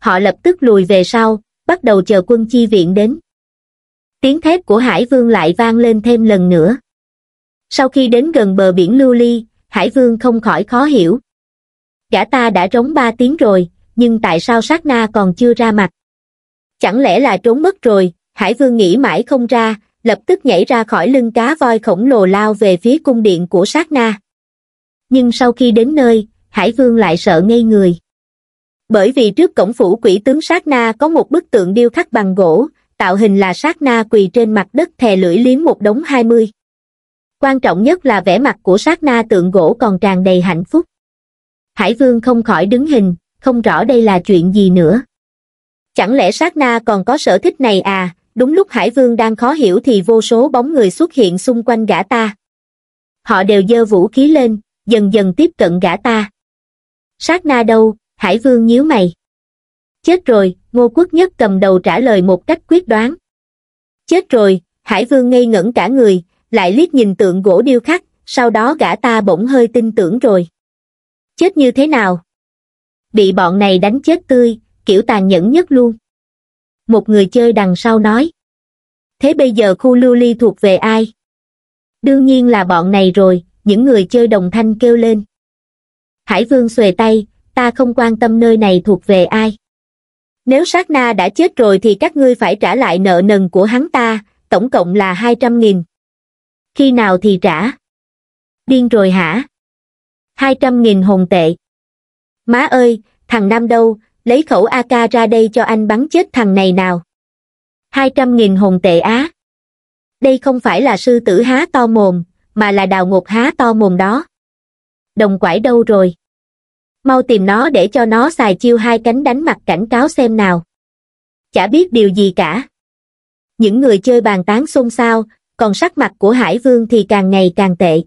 Họ lập tức lùi về sau, bắt đầu chờ quân chi viện đến. Tiếng thép của Hải Vương lại vang lên thêm lần nữa. Sau khi đến gần bờ biển Lưu Ly, Hải Vương không khỏi khó hiểu. Gã ta đã trống ba tiếng rồi, nhưng tại sao sát na còn chưa ra mặt? Chẳng lẽ là trốn mất rồi, Hải Vương nghĩ mãi không ra, lập tức nhảy ra khỏi lưng cá voi khổng lồ lao về phía cung điện của sát na. Nhưng sau khi đến nơi, Hải Vương lại sợ ngây người. Bởi vì trước cổng phủ quỷ tướng sát na có một bức tượng điêu khắc bằng gỗ, tạo hình là sát na quỳ trên mặt đất thè lưỡi liếm một đống hai mươi quan trọng nhất là vẻ mặt của sát na tượng gỗ còn tràn đầy hạnh phúc. Hải vương không khỏi đứng hình, không rõ đây là chuyện gì nữa. Chẳng lẽ sát na còn có sở thích này à, đúng lúc Hải vương đang khó hiểu thì vô số bóng người xuất hiện xung quanh gã ta. Họ đều dơ vũ khí lên, dần dần tiếp cận gã ta. Sát na đâu, Hải vương nhíu mày. Chết rồi, Ngô Quốc Nhất cầm đầu trả lời một cách quyết đoán. Chết rồi, Hải vương ngây ngẩn cả người, lại liếc nhìn tượng gỗ điêu khắc, sau đó gã ta bỗng hơi tin tưởng rồi. Chết như thế nào? Bị bọn này đánh chết tươi, kiểu tàn nhẫn nhất luôn. Một người chơi đằng sau nói. Thế bây giờ khu lưu ly thuộc về ai? Đương nhiên là bọn này rồi, những người chơi đồng thanh kêu lên. Hải vương xuề tay, ta không quan tâm nơi này thuộc về ai. Nếu sát na đã chết rồi thì các ngươi phải trả lại nợ nần của hắn ta, tổng cộng là 200.000, khi nào thì trả? Điên rồi hả? 200.000 hồn tệ. Má ơi, thằng Nam đâu, lấy khẩu AK ra đây cho anh bắn chết thằng này nào. 200.000 hồn tệ á. Đây không phải là sư tử há to mồm, mà là đào ngục há to mồm đó. Đồng quải đâu rồi? Mau tìm nó để cho nó xài chiêu hai cánh đánh mặt cảnh cáo xem nào. Chả biết điều gì cả. Những người chơi bàn tán xôn xao, còn sắc mặt của Hải Vương thì càng ngày càng tệ.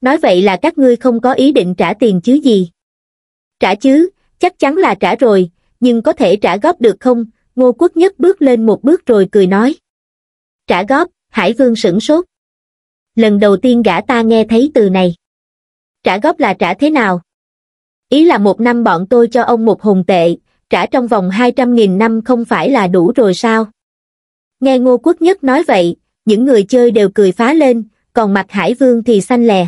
Nói vậy là các ngươi không có ý định trả tiền chứ gì? Trả chứ, chắc chắn là trả rồi, nhưng có thể trả góp được không? Ngô Quốc Nhất bước lên một bước rồi cười nói. Trả góp, Hải Vương sửng sốt. Lần đầu tiên gã ta nghe thấy từ này. Trả góp là trả thế nào? Ý là một năm bọn tôi cho ông một hồn tệ, trả trong vòng 200.000 năm không phải là đủ rồi sao? Nghe Ngô Quốc Nhất nói vậy, những người chơi đều cười phá lên, còn mặt Hải Vương thì xanh lè.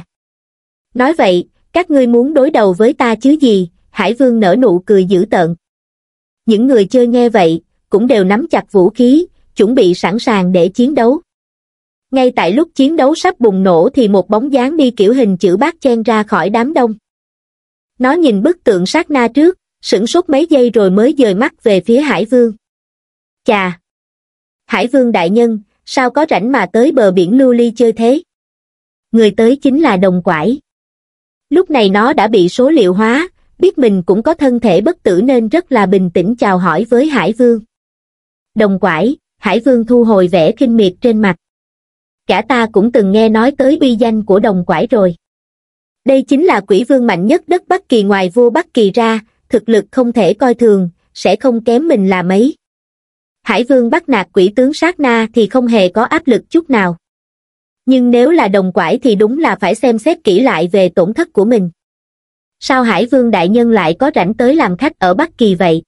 Nói vậy, các ngươi muốn đối đầu với ta chứ gì, Hải Vương nở nụ cười dữ tợn. Những người chơi nghe vậy, cũng đều nắm chặt vũ khí, chuẩn bị sẵn sàng để chiến đấu. Ngay tại lúc chiến đấu sắp bùng nổ thì một bóng dáng đi kiểu hình chữ bát chen ra khỏi đám đông. Nó nhìn bức tượng sát na trước, sửng sốt mấy giây rồi mới dời mắt về phía Hải Vương. Chà! Hải Vương đại nhân, sao có rảnh mà tới bờ biển lưu ly chơi thế người tới chính là đồng quải lúc này nó đã bị số liệu hóa biết mình cũng có thân thể bất tử nên rất là bình tĩnh chào hỏi với hải vương đồng quải hải vương thu hồi vẻ kinh miệt trên mặt cả ta cũng từng nghe nói tới uy danh của đồng quải rồi đây chính là quỷ vương mạnh nhất đất bắc kỳ ngoài vua bắc kỳ ra thực lực không thể coi thường sẽ không kém mình là mấy hải vương bắt nạt quỷ tướng sát na thì không hề có áp lực chút nào nhưng nếu là đồng quải thì đúng là phải xem xét kỹ lại về tổn thất của mình sao hải vương đại nhân lại có rảnh tới làm khách ở bắc kỳ vậy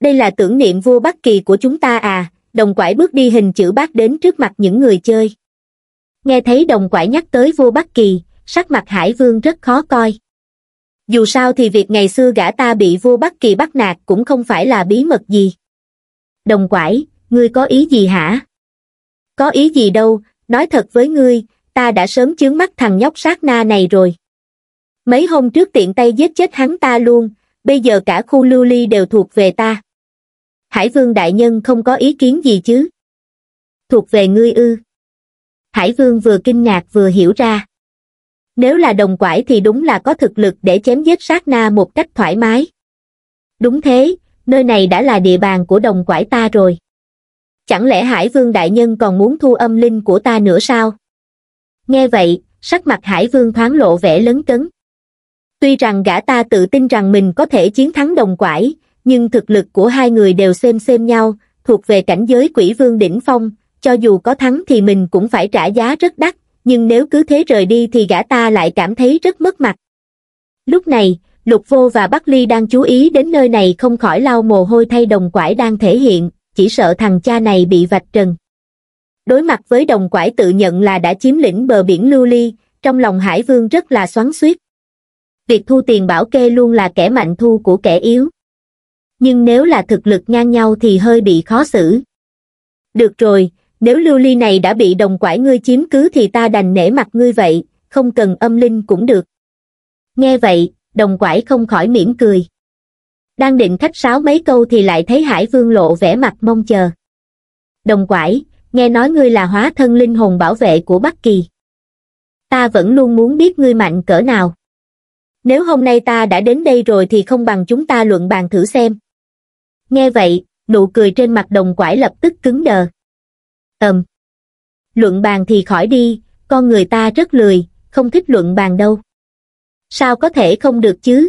đây là tưởng niệm vua bắc kỳ của chúng ta à đồng quải bước đi hình chữ bát đến trước mặt những người chơi nghe thấy đồng quải nhắc tới vua bắc kỳ sắc mặt hải vương rất khó coi dù sao thì việc ngày xưa gã ta bị vua bắc kỳ bắt nạt cũng không phải là bí mật gì đồng quải, ngươi có ý gì hả? Có ý gì đâu, nói thật với ngươi, ta đã sớm chướng mắt thằng nhóc sát na này rồi. Mấy hôm trước tiện tay giết chết hắn ta luôn, bây giờ cả khu lưu ly đều thuộc về ta. Hải vương đại nhân không có ý kiến gì chứ. Thuộc về ngươi ư. Hải vương vừa kinh ngạc vừa hiểu ra. Nếu là đồng quải thì đúng là có thực lực để chém giết sát na một cách thoải mái. Đúng thế, nơi này đã là địa bàn của đồng quải ta rồi. Chẳng lẽ Hải Vương Đại Nhân còn muốn thu âm linh của ta nữa sao? Nghe vậy, sắc mặt Hải Vương thoáng lộ vẻ lấn cấn. Tuy rằng gã ta tự tin rằng mình có thể chiến thắng đồng quải, nhưng thực lực của hai người đều xem xem nhau, thuộc về cảnh giới quỷ vương đỉnh phong, cho dù có thắng thì mình cũng phải trả giá rất đắt, nhưng nếu cứ thế rời đi thì gã ta lại cảm thấy rất mất mặt. Lúc này, Lục Vô và Bắc Ly đang chú ý đến nơi này không khỏi lau mồ hôi thay đồng quải đang thể hiện, chỉ sợ thằng cha này bị vạch trần. Đối mặt với đồng quải tự nhận là đã chiếm lĩnh bờ biển lưu ly, trong lòng Hải Vương rất là xoắn xuýt. Việc thu tiền bảo kê luôn là kẻ mạnh thu của kẻ yếu. Nhưng nếu là thực lực ngang nhau thì hơi bị khó xử. Được rồi, nếu lưu ly này đã bị đồng quải ngươi chiếm cứ thì ta đành nể mặt ngươi vậy, không cần âm linh cũng được. Nghe vậy, đồng quải không khỏi mỉm cười. Đang định khách sáo mấy câu thì lại thấy Hải Vương lộ vẻ mặt mong chờ. Đồng quải, nghe nói ngươi là hóa thân linh hồn bảo vệ của Bắc Kỳ. Ta vẫn luôn muốn biết ngươi mạnh cỡ nào. Nếu hôm nay ta đã đến đây rồi thì không bằng chúng ta luận bàn thử xem. Nghe vậy, nụ cười trên mặt đồng quải lập tức cứng đờ. Ừm. Luận bàn thì khỏi đi, con người ta rất lười, không thích luận bàn đâu sao có thể không được chứ?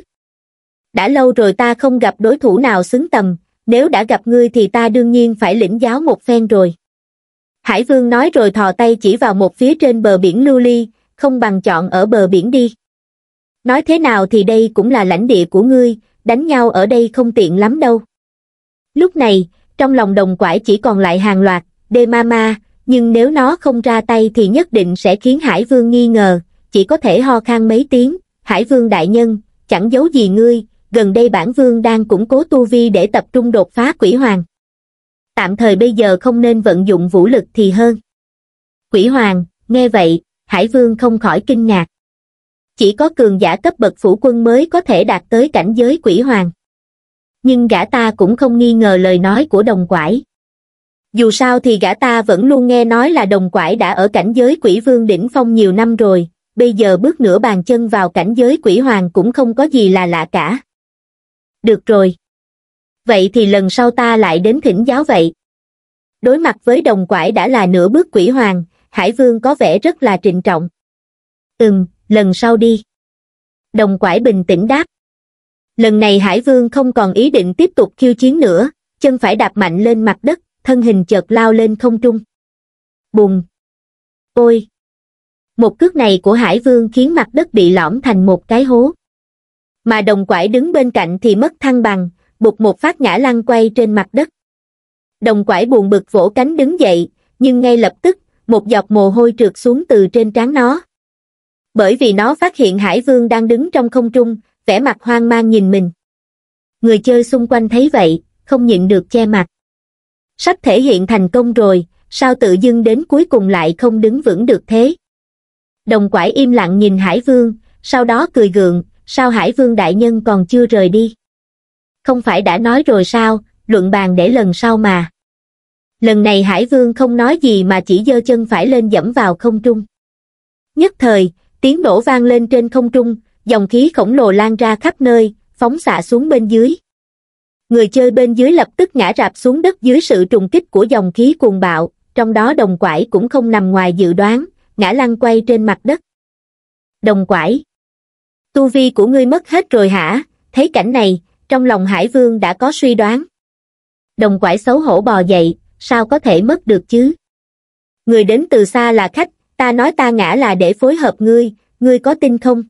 Đã lâu rồi ta không gặp đối thủ nào xứng tầm, nếu đã gặp ngươi thì ta đương nhiên phải lĩnh giáo một phen rồi. Hải vương nói rồi thò tay chỉ vào một phía trên bờ biển lưu ly, không bằng chọn ở bờ biển đi. Nói thế nào thì đây cũng là lãnh địa của ngươi, đánh nhau ở đây không tiện lắm đâu. Lúc này, trong lòng đồng quải chỉ còn lại hàng loạt, đê ma ma, nhưng nếu nó không ra tay thì nhất định sẽ khiến Hải Vương nghi ngờ, chỉ có thể ho khan mấy tiếng, Hải Vương Đại Nhân, chẳng giấu gì ngươi, gần đây bản Vương đang củng cố tu vi để tập trung đột phá quỷ hoàng. Tạm thời bây giờ không nên vận dụng vũ lực thì hơn. Quỷ hoàng, nghe vậy, Hải Vương không khỏi kinh ngạc. Chỉ có cường giả cấp bậc phủ quân mới có thể đạt tới cảnh giới quỷ hoàng. Nhưng gã ta cũng không nghi ngờ lời nói của đồng quải. Dù sao thì gã ta vẫn luôn nghe nói là đồng quải đã ở cảnh giới quỷ vương đỉnh phong nhiều năm rồi, bây giờ bước nửa bàn chân vào cảnh giới quỷ hoàng cũng không có gì là lạ cả. Được rồi. Vậy thì lần sau ta lại đến thỉnh giáo vậy. Đối mặt với đồng quải đã là nửa bước quỷ hoàng, Hải Vương có vẻ rất là trịnh trọng. Ừm, lần sau đi. Đồng quải bình tĩnh đáp. Lần này Hải Vương không còn ý định tiếp tục khiêu chiến nữa, chân phải đạp mạnh lên mặt đất, thân hình chợt lao lên không trung. Bùng! Ôi! một cước này của hải vương khiến mặt đất bị lõm thành một cái hố mà đồng quải đứng bên cạnh thì mất thăng bằng bụt một phát ngã lăn quay trên mặt đất đồng quải buồn bực vỗ cánh đứng dậy nhưng ngay lập tức một giọt mồ hôi trượt xuống từ trên trán nó bởi vì nó phát hiện hải vương đang đứng trong không trung vẻ mặt hoang mang nhìn mình người chơi xung quanh thấy vậy không nhịn được che mặt sắp thể hiện thành công rồi sao tự dưng đến cuối cùng lại không đứng vững được thế Đồng quải im lặng nhìn Hải Vương, sau đó cười gượng, sao Hải Vương đại nhân còn chưa rời đi? Không phải đã nói rồi sao, luận bàn để lần sau mà. Lần này Hải Vương không nói gì mà chỉ giơ chân phải lên dẫm vào không trung. Nhất thời, tiếng nổ vang lên trên không trung, dòng khí khổng lồ lan ra khắp nơi, phóng xạ xuống bên dưới. Người chơi bên dưới lập tức ngã rạp xuống đất dưới sự trùng kích của dòng khí cuồng bạo, trong đó đồng quải cũng không nằm ngoài dự đoán, ngã lăn quay trên mặt đất. Đồng quải. Tu vi của ngươi mất hết rồi hả? Thấy cảnh này, trong lòng Hải Vương đã có suy đoán. Đồng quải xấu hổ bò dậy, sao có thể mất được chứ? Người đến từ xa là khách, ta nói ta ngã là để phối hợp ngươi, ngươi có tin không?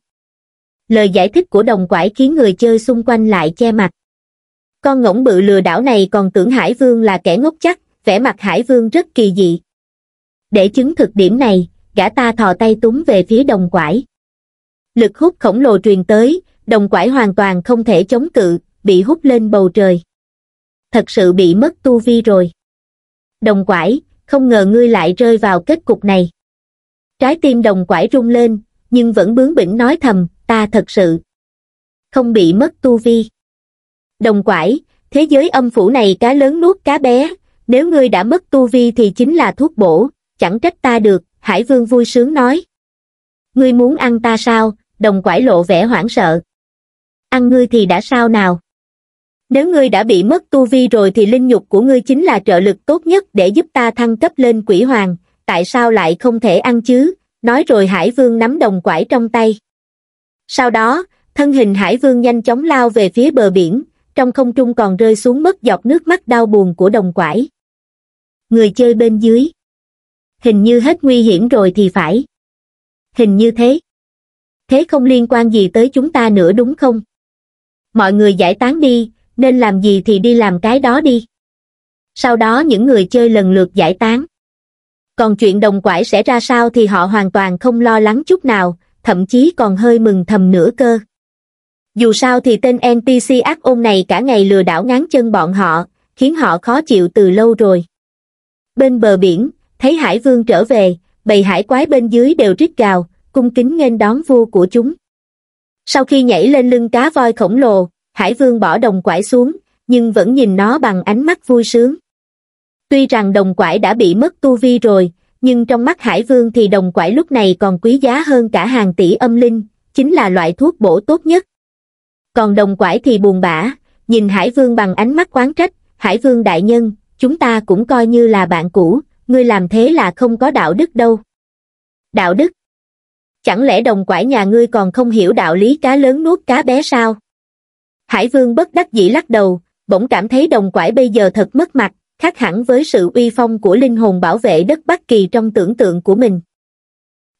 Lời giải thích của đồng quải khiến người chơi xung quanh lại che mặt. Con ngỗng bự lừa đảo này còn tưởng Hải Vương là kẻ ngốc chắc, vẻ mặt Hải Vương rất kỳ dị. Để chứng thực điểm này, gã ta thò tay túm về phía đồng quải. Lực hút khổng lồ truyền tới, đồng quải hoàn toàn không thể chống cự, bị hút lên bầu trời. Thật sự bị mất tu vi rồi. Đồng quải, không ngờ ngươi lại rơi vào kết cục này. Trái tim đồng quải rung lên, nhưng vẫn bướng bỉnh nói thầm, ta thật sự không bị mất tu vi. Đồng quải, thế giới âm phủ này cá lớn nuốt cá bé, nếu ngươi đã mất tu vi thì chính là thuốc bổ, chẳng trách ta được, Hải Vương vui sướng nói. Ngươi muốn ăn ta sao? Đồng quải lộ vẻ hoảng sợ. Ăn ngươi thì đã sao nào? Nếu ngươi đã bị mất tu vi rồi thì linh nhục của ngươi chính là trợ lực tốt nhất để giúp ta thăng cấp lên quỷ hoàng, tại sao lại không thể ăn chứ? Nói rồi Hải Vương nắm đồng quải trong tay. Sau đó, thân hình Hải Vương nhanh chóng lao về phía bờ biển, trong không trung còn rơi xuống mất giọt nước mắt đau buồn của đồng quải. Người chơi bên dưới hình như hết nguy hiểm rồi thì phải. Hình như thế. Thế không liên quan gì tới chúng ta nữa đúng không? Mọi người giải tán đi, nên làm gì thì đi làm cái đó đi. Sau đó những người chơi lần lượt giải tán. Còn chuyện đồng quải sẽ ra sao thì họ hoàn toàn không lo lắng chút nào, thậm chí còn hơi mừng thầm nữa cơ. Dù sao thì tên NPC ác ôn này cả ngày lừa đảo ngán chân bọn họ, khiến họ khó chịu từ lâu rồi. Bên bờ biển, thấy hải vương trở về, bầy hải quái bên dưới đều rít gào, cung kính nghênh đón vua của chúng. Sau khi nhảy lên lưng cá voi khổng lồ, hải vương bỏ đồng quải xuống, nhưng vẫn nhìn nó bằng ánh mắt vui sướng. Tuy rằng đồng quải đã bị mất tu vi rồi, nhưng trong mắt hải vương thì đồng quải lúc này còn quý giá hơn cả hàng tỷ âm linh, chính là loại thuốc bổ tốt nhất. Còn đồng quải thì buồn bã, nhìn hải vương bằng ánh mắt quán trách, hải vương đại nhân, chúng ta cũng coi như là bạn cũ, ngươi làm thế là không có đạo đức đâu. Đạo đức? Chẳng lẽ đồng quải nhà ngươi còn không hiểu đạo lý cá lớn nuốt cá bé sao? Hải vương bất đắc dĩ lắc đầu, bỗng cảm thấy đồng quải bây giờ thật mất mặt, khác hẳn với sự uy phong của linh hồn bảo vệ đất Bắc Kỳ trong tưởng tượng của mình.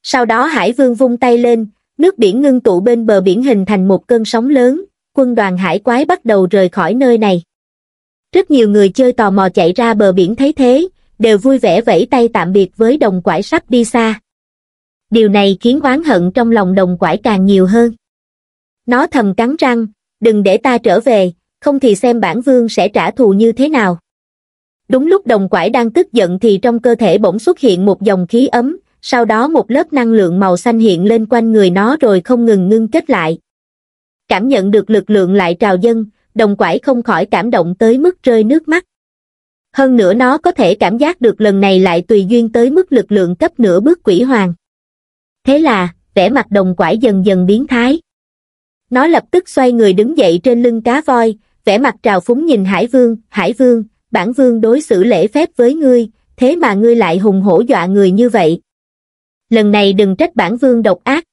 Sau đó Hải Vương vung tay lên, nước biển ngưng tụ bên bờ biển hình thành một cơn sóng lớn, quân đoàn hải quái bắt đầu rời khỏi nơi này. Rất nhiều người chơi tò mò chạy ra bờ biển thấy thế, đều vui vẻ vẫy tay tạm biệt với đồng quải sắp đi xa. Điều này khiến oán hận trong lòng đồng quải càng nhiều hơn. Nó thầm cắn răng, đừng để ta trở về, không thì xem bản vương sẽ trả thù như thế nào. Đúng lúc đồng quải đang tức giận thì trong cơ thể bỗng xuất hiện một dòng khí ấm, sau đó một lớp năng lượng màu xanh hiện lên quanh người nó rồi không ngừng ngưng kết lại. Cảm nhận được lực lượng lại trào dâng, đồng quải không khỏi cảm động tới mức rơi nước mắt hơn nữa nó có thể cảm giác được lần này lại tùy duyên tới mức lực lượng cấp nửa bước quỷ hoàng. Thế là, vẻ mặt đồng quải dần dần biến thái. Nó lập tức xoay người đứng dậy trên lưng cá voi, vẻ mặt trào phúng nhìn Hải Vương, Hải Vương, bản Vương đối xử lễ phép với ngươi, thế mà ngươi lại hùng hổ dọa người như vậy. Lần này đừng trách bản Vương độc ác.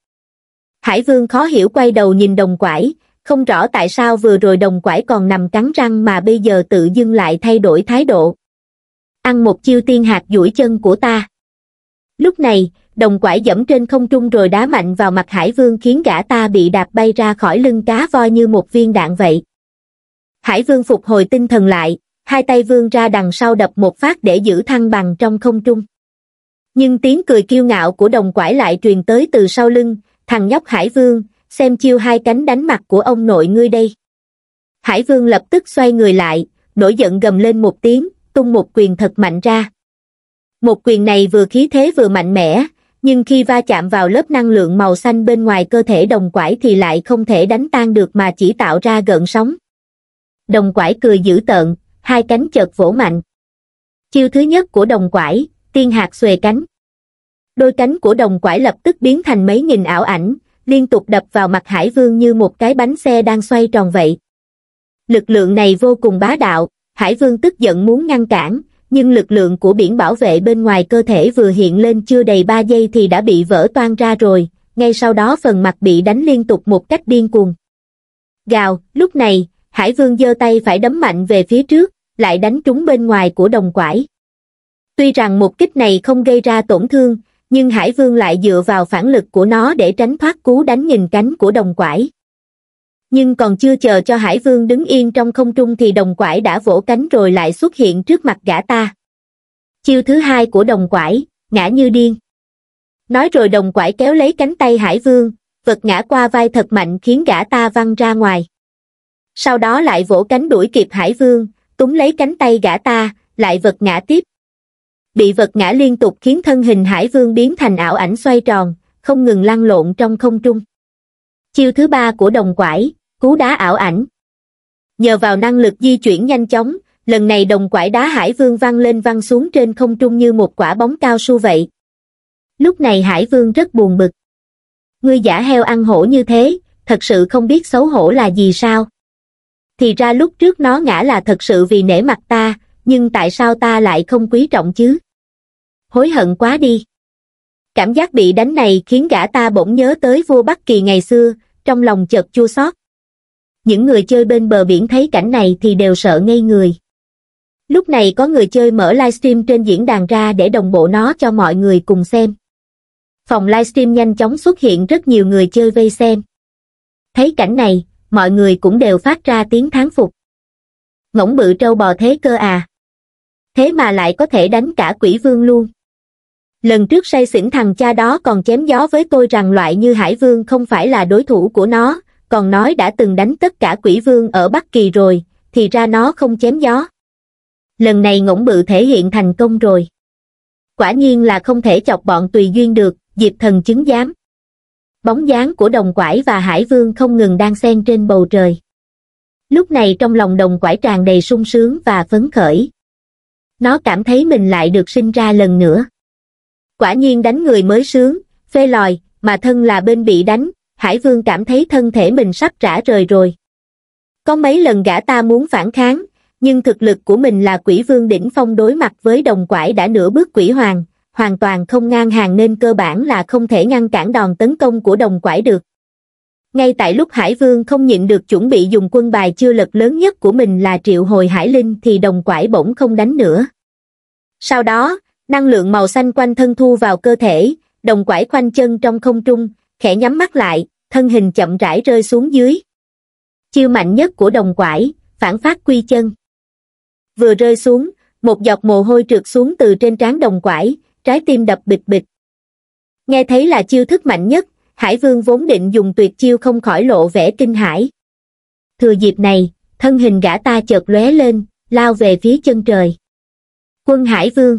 Hải Vương khó hiểu quay đầu nhìn đồng quải, không rõ tại sao vừa rồi đồng quải còn nằm cắn răng mà bây giờ tự dưng lại thay đổi thái độ ăn một chiêu tiên hạt duỗi chân của ta lúc này đồng quải dẫm trên không trung rồi đá mạnh vào mặt hải vương khiến gã ta bị đạp bay ra khỏi lưng cá voi như một viên đạn vậy hải vương phục hồi tinh thần lại hai tay vương ra đằng sau đập một phát để giữ thăng bằng trong không trung nhưng tiếng cười kiêu ngạo của đồng quải lại truyền tới từ sau lưng thằng nhóc hải vương xem chiêu hai cánh đánh mặt của ông nội ngươi đây hải vương lập tức xoay người lại nổi giận gầm lên một tiếng tung một quyền thật mạnh ra một quyền này vừa khí thế vừa mạnh mẽ nhưng khi va chạm vào lớp năng lượng màu xanh bên ngoài cơ thể đồng quải thì lại không thể đánh tan được mà chỉ tạo ra gợn sóng đồng quải cười dữ tợn hai cánh chợt vỗ mạnh chiêu thứ nhất của đồng quải tiên hạt xuề cánh đôi cánh của đồng quải lập tức biến thành mấy nghìn ảo ảnh liên tục đập vào mặt Hải Vương như một cái bánh xe đang xoay tròn vậy. Lực lượng này vô cùng bá đạo, Hải Vương tức giận muốn ngăn cản, nhưng lực lượng của biển bảo vệ bên ngoài cơ thể vừa hiện lên chưa đầy 3 giây thì đã bị vỡ toan ra rồi, ngay sau đó phần mặt bị đánh liên tục một cách điên cuồng. Gào, lúc này, Hải Vương giơ tay phải đấm mạnh về phía trước, lại đánh trúng bên ngoài của đồng quải. Tuy rằng một kích này không gây ra tổn thương, nhưng Hải Vương lại dựa vào phản lực của nó để tránh thoát cú đánh nghìn cánh của đồng quải. Nhưng còn chưa chờ cho Hải Vương đứng yên trong không trung thì đồng quải đã vỗ cánh rồi lại xuất hiện trước mặt gã ta. Chiêu thứ hai của đồng quải, ngã như điên. Nói rồi đồng quải kéo lấy cánh tay Hải Vương, vật ngã qua vai thật mạnh khiến gã ta văng ra ngoài. Sau đó lại vỗ cánh đuổi kịp Hải Vương, túm lấy cánh tay gã ta, lại vật ngã tiếp bị vật ngã liên tục khiến thân hình hải vương biến thành ảo ảnh xoay tròn, không ngừng lăn lộn trong không trung. Chiêu thứ ba của đồng quải, cú đá ảo ảnh. Nhờ vào năng lực di chuyển nhanh chóng, lần này đồng quải đá hải vương văng lên văng xuống trên không trung như một quả bóng cao su vậy. Lúc này hải vương rất buồn bực. Ngươi giả heo ăn hổ như thế, thật sự không biết xấu hổ là gì sao. Thì ra lúc trước nó ngã là thật sự vì nể mặt ta, nhưng tại sao ta lại không quý trọng chứ? hối hận quá đi. Cảm giác bị đánh này khiến gã ta bỗng nhớ tới vua Bắc Kỳ ngày xưa, trong lòng chợt chua xót. Những người chơi bên bờ biển thấy cảnh này thì đều sợ ngây người. Lúc này có người chơi mở livestream trên diễn đàn ra để đồng bộ nó cho mọi người cùng xem. Phòng livestream nhanh chóng xuất hiện rất nhiều người chơi vây xem. Thấy cảnh này, mọi người cũng đều phát ra tiếng thán phục. Ngỗng bự trâu bò thế cơ à. Thế mà lại có thể đánh cả quỷ vương luôn lần trước say xỉn thằng cha đó còn chém gió với tôi rằng loại như hải vương không phải là đối thủ của nó còn nói đã từng đánh tất cả quỷ vương ở bắc kỳ rồi thì ra nó không chém gió lần này ngỗng bự thể hiện thành công rồi quả nhiên là không thể chọc bọn tùy duyên được diệp thần chứng giám bóng dáng của đồng quải và hải vương không ngừng đang xen trên bầu trời lúc này trong lòng đồng quải tràn đầy sung sướng và phấn khởi nó cảm thấy mình lại được sinh ra lần nữa quả nhiên đánh người mới sướng, phê lòi, mà thân là bên bị đánh, Hải Vương cảm thấy thân thể mình sắp rã rời rồi. Có mấy lần gã ta muốn phản kháng, nhưng thực lực của mình là quỷ vương đỉnh phong đối mặt với đồng quải đã nửa bước quỷ hoàng, hoàn toàn không ngang hàng nên cơ bản là không thể ngăn cản đòn tấn công của đồng quải được. Ngay tại lúc Hải Vương không nhịn được chuẩn bị dùng quân bài chưa lật lớn nhất của mình là triệu hồi Hải Linh thì đồng quải bỗng không đánh nữa. Sau đó, năng lượng màu xanh quanh thân thu vào cơ thể đồng quải khoanh chân trong không trung khẽ nhắm mắt lại thân hình chậm rãi rơi xuống dưới chiêu mạnh nhất của đồng quải phản phát quy chân vừa rơi xuống một giọt mồ hôi trượt xuống từ trên trán đồng quải trái tim đập bịch bịch nghe thấy là chiêu thức mạnh nhất hải vương vốn định dùng tuyệt chiêu không khỏi lộ vẻ kinh hãi thừa dịp này thân hình gã ta chợt lóe lên lao về phía chân trời quân hải vương